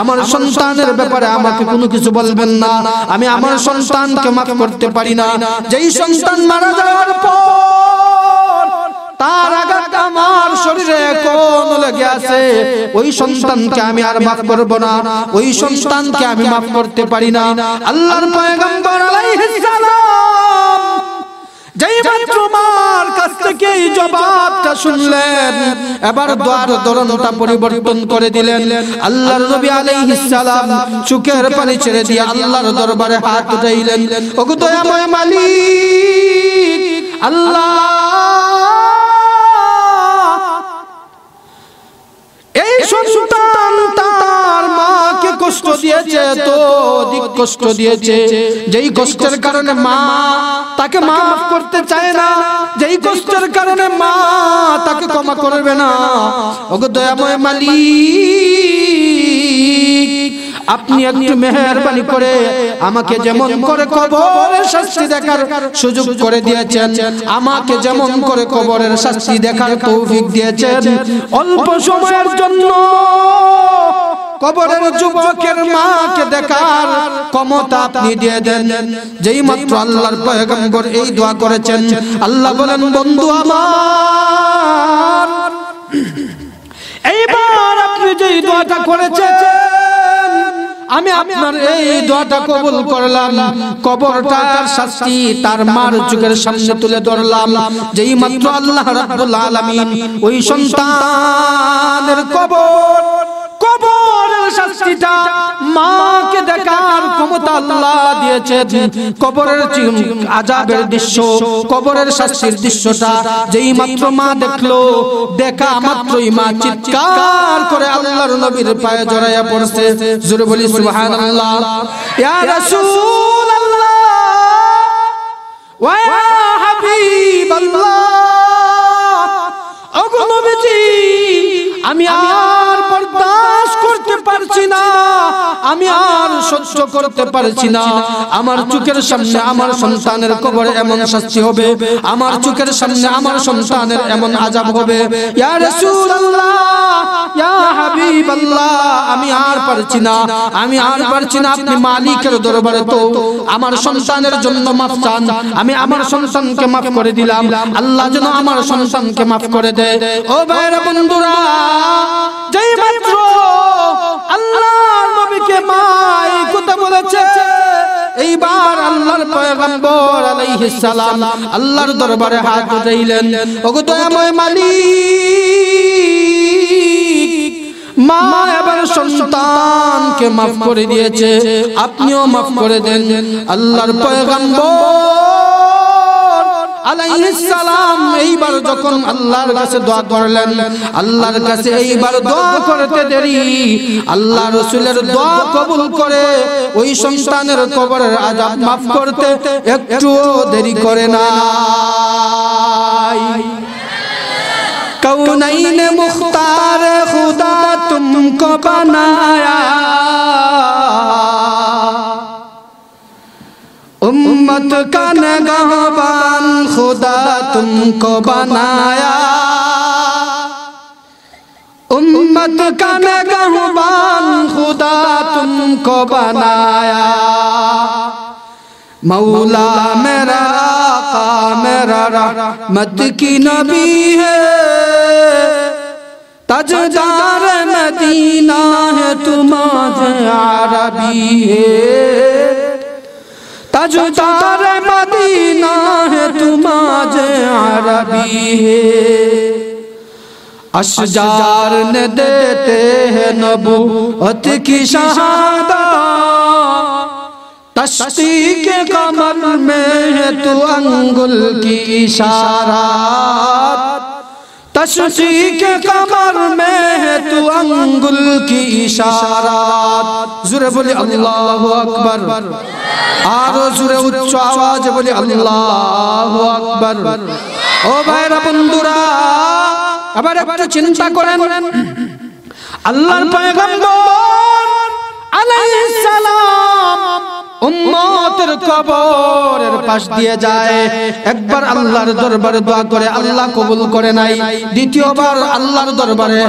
আমার সন্তানের ব্যাপারে আমাকে কোনো কিছু বলবেন না আমি আমার সন্তানকে মাফ করতে পারি না যেই সন্তান মারা যাওয়ার পর তার আঘাত আমার শরীরে কোন লেগে আছে ওই সন্তানকে আমি আর মাফ করব না ওই সন্তানকে আমি মাফ করতে পারি না আল্লাহর পয়গম্বর আলাইহিস সালাম যেই মাত্র মার কাছ থেকে এই জবাবটা শুনলেন এবার দোয়ার ধরনটা পরিবর্তন করে দিলেন আল্লাহর নবী আলাইহিস সালাম চুকের পানি ছেড়ে দিয়ে আল্লাহর দরবারে হাত উঠাইলেন ওগো দয়াময় মালিক আল্লাহ এই সন্তান তার মাকে কষ্ট দিয়েছে তো দিক কষ্ট দিয়েছে যেই কষ্টের কারণে মা তাকে মাফ করতে চায় না যেই কষ্টের কারণে মা তাকে ক্ষমা করবে না ওগো দয়াময় মালিক আপনি একটু মেহরবানি করে আমাকে যেমন করে কবরের শাস্তি দেখার সুযোগ করে দিয়েছেন আমাকে যেমন করে কবরের শাস্তি দেখার তৌফিক দিয়েছেন অল্প সময়ের জন্য কবরের যুবকের মাকে দেখার ক্ষমতা আপনি দিয়ে দেন যেই মাত্র আল্লাহর পয়গম্বর এই দোয়া করেছেন আল্লাহ বলেন বন্ধু আমার এইবার আপনি যেই দোয়াটা করেছেন আমি আপনার এই দোয়াটা কবুল করলাম কবরটার শাস্তি তার মার যুগের সামনে তুলে ধরলাম যেই মাত্র আল্লাহ রাব্বুল আলামিন ওই সন্তানের কবর শাস্তিটা মাকে দেখার ক্ষমতা আল্লাহ দিয়েছেন কবরের আজাবের দৃশ্য কবরের শাস্তির দৃশ্যটা যেই মাত্র মা দেখলো দেখা মাত্রই মা চিৎকার করে আল্লাহর নবীর পায়ে জড়াইয়া পড়ছে জোরে বলি সুবহানাল্লাহ ইয়া আমি আর বরদাশত করতে পারি পারছি না আমি আর সহ্য করতে পারছি না আমার চোখের সামনে আমার সন্তানের কবরে এমন শাস্তি হবে আমার চোখের সামনে আমার সন্তানের এমন আজাব হবে ইয়া রাসূলুল্লাহ ইয়া হাবিবাল্লাহ আমি আর পারছি না আমি আর পারছি না আপনি মালিকের দরবারে তো আমার সন্তানের জন্য মাফ চান আমি আমার সন্তানকে মাফ করে দিলাম আল্লাহ যেন আমার সন্তানকে মাফ করে দেয় ও ভাইরা বন্ধুরা যেই মাত্র আল্লাহর নবীকে মাই কথা বলেছে এইবার আল্লাহর পয়গম্বর আলাইহিস সালাম আল্লাহর দরবারে হাত উঠাইলেন ওগো দয়াময় মালিক মা এবার সন্তানকে মাফ করে দিয়েছে আপনিও মাফ করে দেন আল্লাহর পয়গম্বর আলাইহিসসালাম এইবার যখন আল্লাহর কাছে দোয়া করলেন আল্লাহর কাছে এইবার দোয়া করতে দেরি আল্লাহ রসুলের দোয়া কবুল করে ওই সন্তানের কবরের আজাব মাফ করতে একটুও দেরি করে না کونین مختار خدا تم کو بنایا उम्मत का नगहबान खुदा तुमको बनाया उम्मत का नगहबान खुदा तुमको बनाया मौला मेरा आका मेरा मत की नबी है जार मदीना है तुम अरबी है तजुदार मदीना है तुमाज अरबी है अशजार ने देते हैं नबूत की शहादा तस्ती के कमर में है तू अंगुल की इशारा तशकी के कमर में है तू अंगुल की इशारात जुरे बोले अल्लाह अकबर आरो जुरे उच्च आवाज बोले अल्लाह अकबर ও ভাইরা বন্ধুরা আবার একটু চিন্তা করেন আল্লাহর পয়গম্বর আলাইহিস সালাম উম্মতের কবরের পাশ দিয়ে যায় একবার আল্লাহর দরবারে দোয়া করে আল্লাহ কবুল করে নাই দ্বিতীয়বার আল্লাহর দরবারে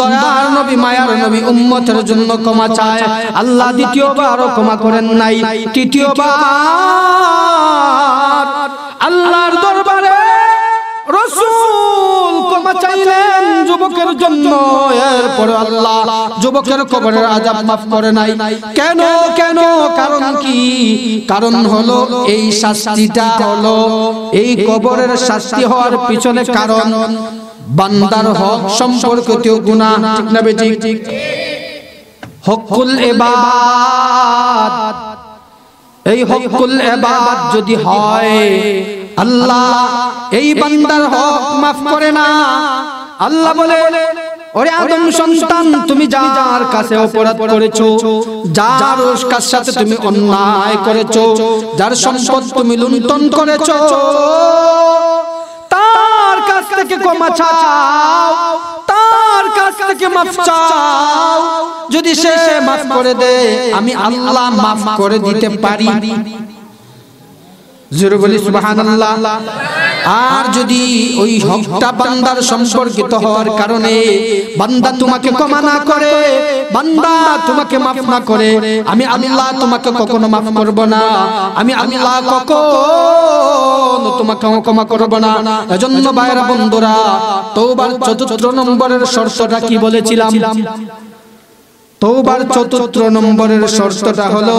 দয়ার নবী মায়ার নবী উম্মতের জন্য ক্ষমা চায় আল্লাহ দ্বিতীয়বারও ক্ষমা করেন নাই তৃতীয়বার আল্লাহর দরবারে রসুল ক্ষমা চাইলেন যুবকের জন্য এরপরে আল্লাহ যুবকের কবরের আজাব মাফ করে নাই কেন কেন কারণ কি কারণ হলো এই শাস্তিটা হলো এই কবরের শাস্তি হওয়ার পিছনে কারণ বান্দার হক সম্পর্কিত গুণা ঠিক না বেটি হকুল এবাদ এই হকুল এবাদ যদি হয় আল্লাহ এই বান্দার হক মাফ করে না আল্লাহ বলে ওরে আদম সন্তান তুমি যার কাছে অপরাধ করেছো যার কার সাথে তুমি অন্যায় করেছো যার সম্পদ তুমি লুণ্ঠন করেছো তার কাছ থেকে ক্ষমা চাও তার কাছ থেকে মাফ চাও যদি সে মাফ করে দেয় আমি আল্লাহ মাফ করে দিতে পারি জোরে বলি সুবহানাল্লাহ আর যদি ওই হকটা বান্দার সম্পর্কিত হওয়ার কারণে বান্দা তোমাকে ক্ষমা না করে বান্দা তোমাকে মাফ না করে আমি আল্লাহ তোমাকে কখনো মাফ করব না আমি আল্লাহ কখনো তোমাকে ক্ষমা করব না এজন্য বাইরা বন্ধুরা তওবার চতুর্থ নম্বরের শর্তটা কি বলেছিলাম তৌবার চতুর্থ নম্বরের শর্তটা হলো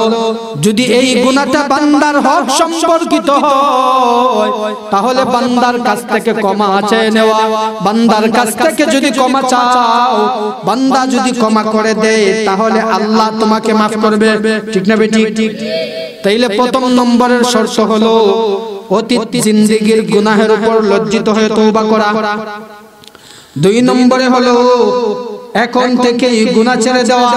যদি এই গুণাটা বান্দার হক সম্পর্কিত হয় তাহলে বান্দার কাছ থেকে ক্ষমা আছে নেওয়া বান্দার কাছ থেকে যদি ক্ষমা চাও বান্দা যদি ক্ষমা করে দেয় তাহলে আল্লাহ তোমাকে মাফ করবে ঠিক না বেটি তাইলে প্রথম নম্বরের শর্ত হলো অতীত জিন্দিগির গুনাহের উপর লজ্জিত হয়ে তৌবা করা দুই নম্বরে হলো এখন থেকে গুণা ছেড়ে দেওয়া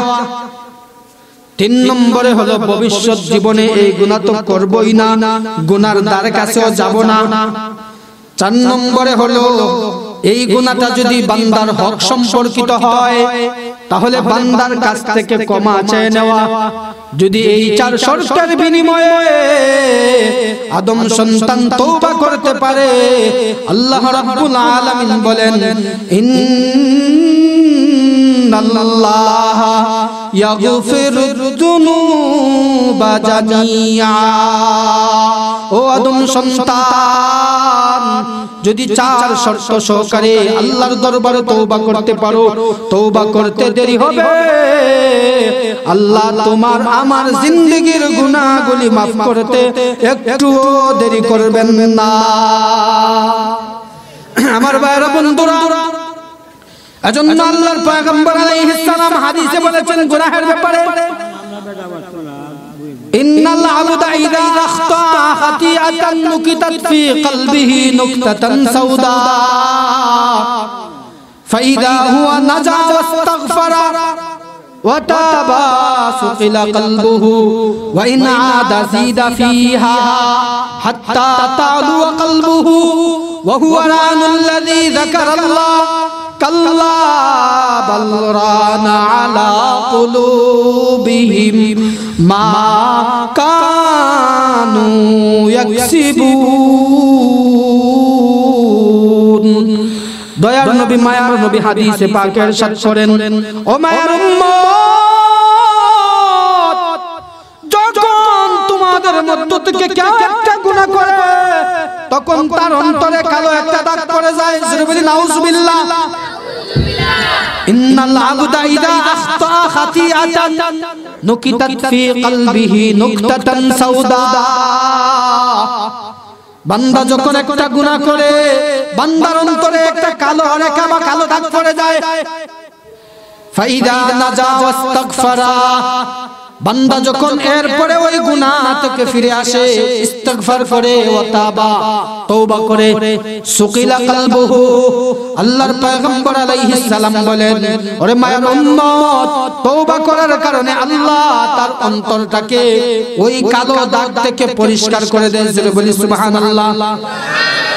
তিন নম্বরে হলো ভবিষ্যৎ জীবনে এই গুণা তো করবই না গুনার দ্বার কাছেও যাব না চার নম্বরে হলো এই গুণাটা যদি বান্দার হক সম্পর্কিত হয় তাহলে বান্দার কাছ থেকে ক্ষমা চেয়ে নেওয়া যদি এই চার সরকার বিনিময়ে আদম সন্তান তওবা করতে পারে আল্লাহ রাব্বুল আলামিন বলেন ইন إن الله يغفر الذنوب ও আদম সন্তান যদি চার শর্ত সহকারে আল্লাহর দরবারে তৌবা করতে পারো তৌবা করতে দেরি হবে আল্লাহ তোমার আমার জিন্দগির গুনাহগুলি মাফ করতে একটু দেরি করবেন না আমার ভাইরা বন্ধুরা এজন্য আল্লাহর পয়গম্বর আলাইহিস সালাম হাদিসে বলেছেন গুনাহের ব্যাপারে ইন্নাল আবদা ইযা আখতা খাতিয়াতান নুকিতাত ফি কলবিহি নুকতাতান সাউদা فإذا هو نجا واستغفر وتاب سقل قلبه وإن عاد زيد فيها حتى تعلو قلبه وهو الآن الذي ذكر الله كلا بل ران على قلوبهم ما كانوا يكسبون দয়ার নবী মায়ার নবী হাদিসে পাকের সাথ করেন ও মায়ার উম্মত তখন তার অন্তরে কালো একটা দাগ পড়ে যায় সুরবলি নাউজুবিল্লাহ বান্দা যখন একটা গুনাহ করে বান্দার অন্তরে একটা কালো রেখা বা কালো দাগ পড়ে যায় বান্দা যখন এরপরে ওই গুনা থেকে ফিরে আসে ইস্তগফার করে ও তাবা তওবা করে সুকিলা কলবুহু আল্লাহর পয়গম্বর আলাইহিস সালাম বলেন ওরে মায়ের উম্মত তওবা করার কারণে আল্লাহ তার অন্তরটাকে ওই কালো দাগ থেকে পরিষ্কার করে দেন জোরে বলি সুবহানাল্লাহ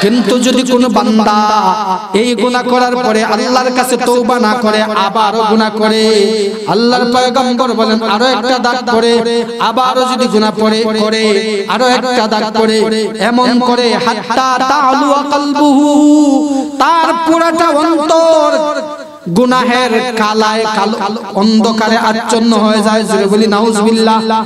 কিন্তু যদি কোনো বান্দা এই গুনাহ করার পরে আল্লাহর কাছে তওবা না করে আবার গুনাহ করে আল্লাহর পয়গম্বর বলেন আরো একটা দাগ করে আবারও যদি করে আরো একটা দাগ করে এমন করে তার পুরাটা অন্তর গুনাহের কালায় অন্ধকারে আচ্ছন্ন হয়ে যায় বলি নাউজুবিল্লাহ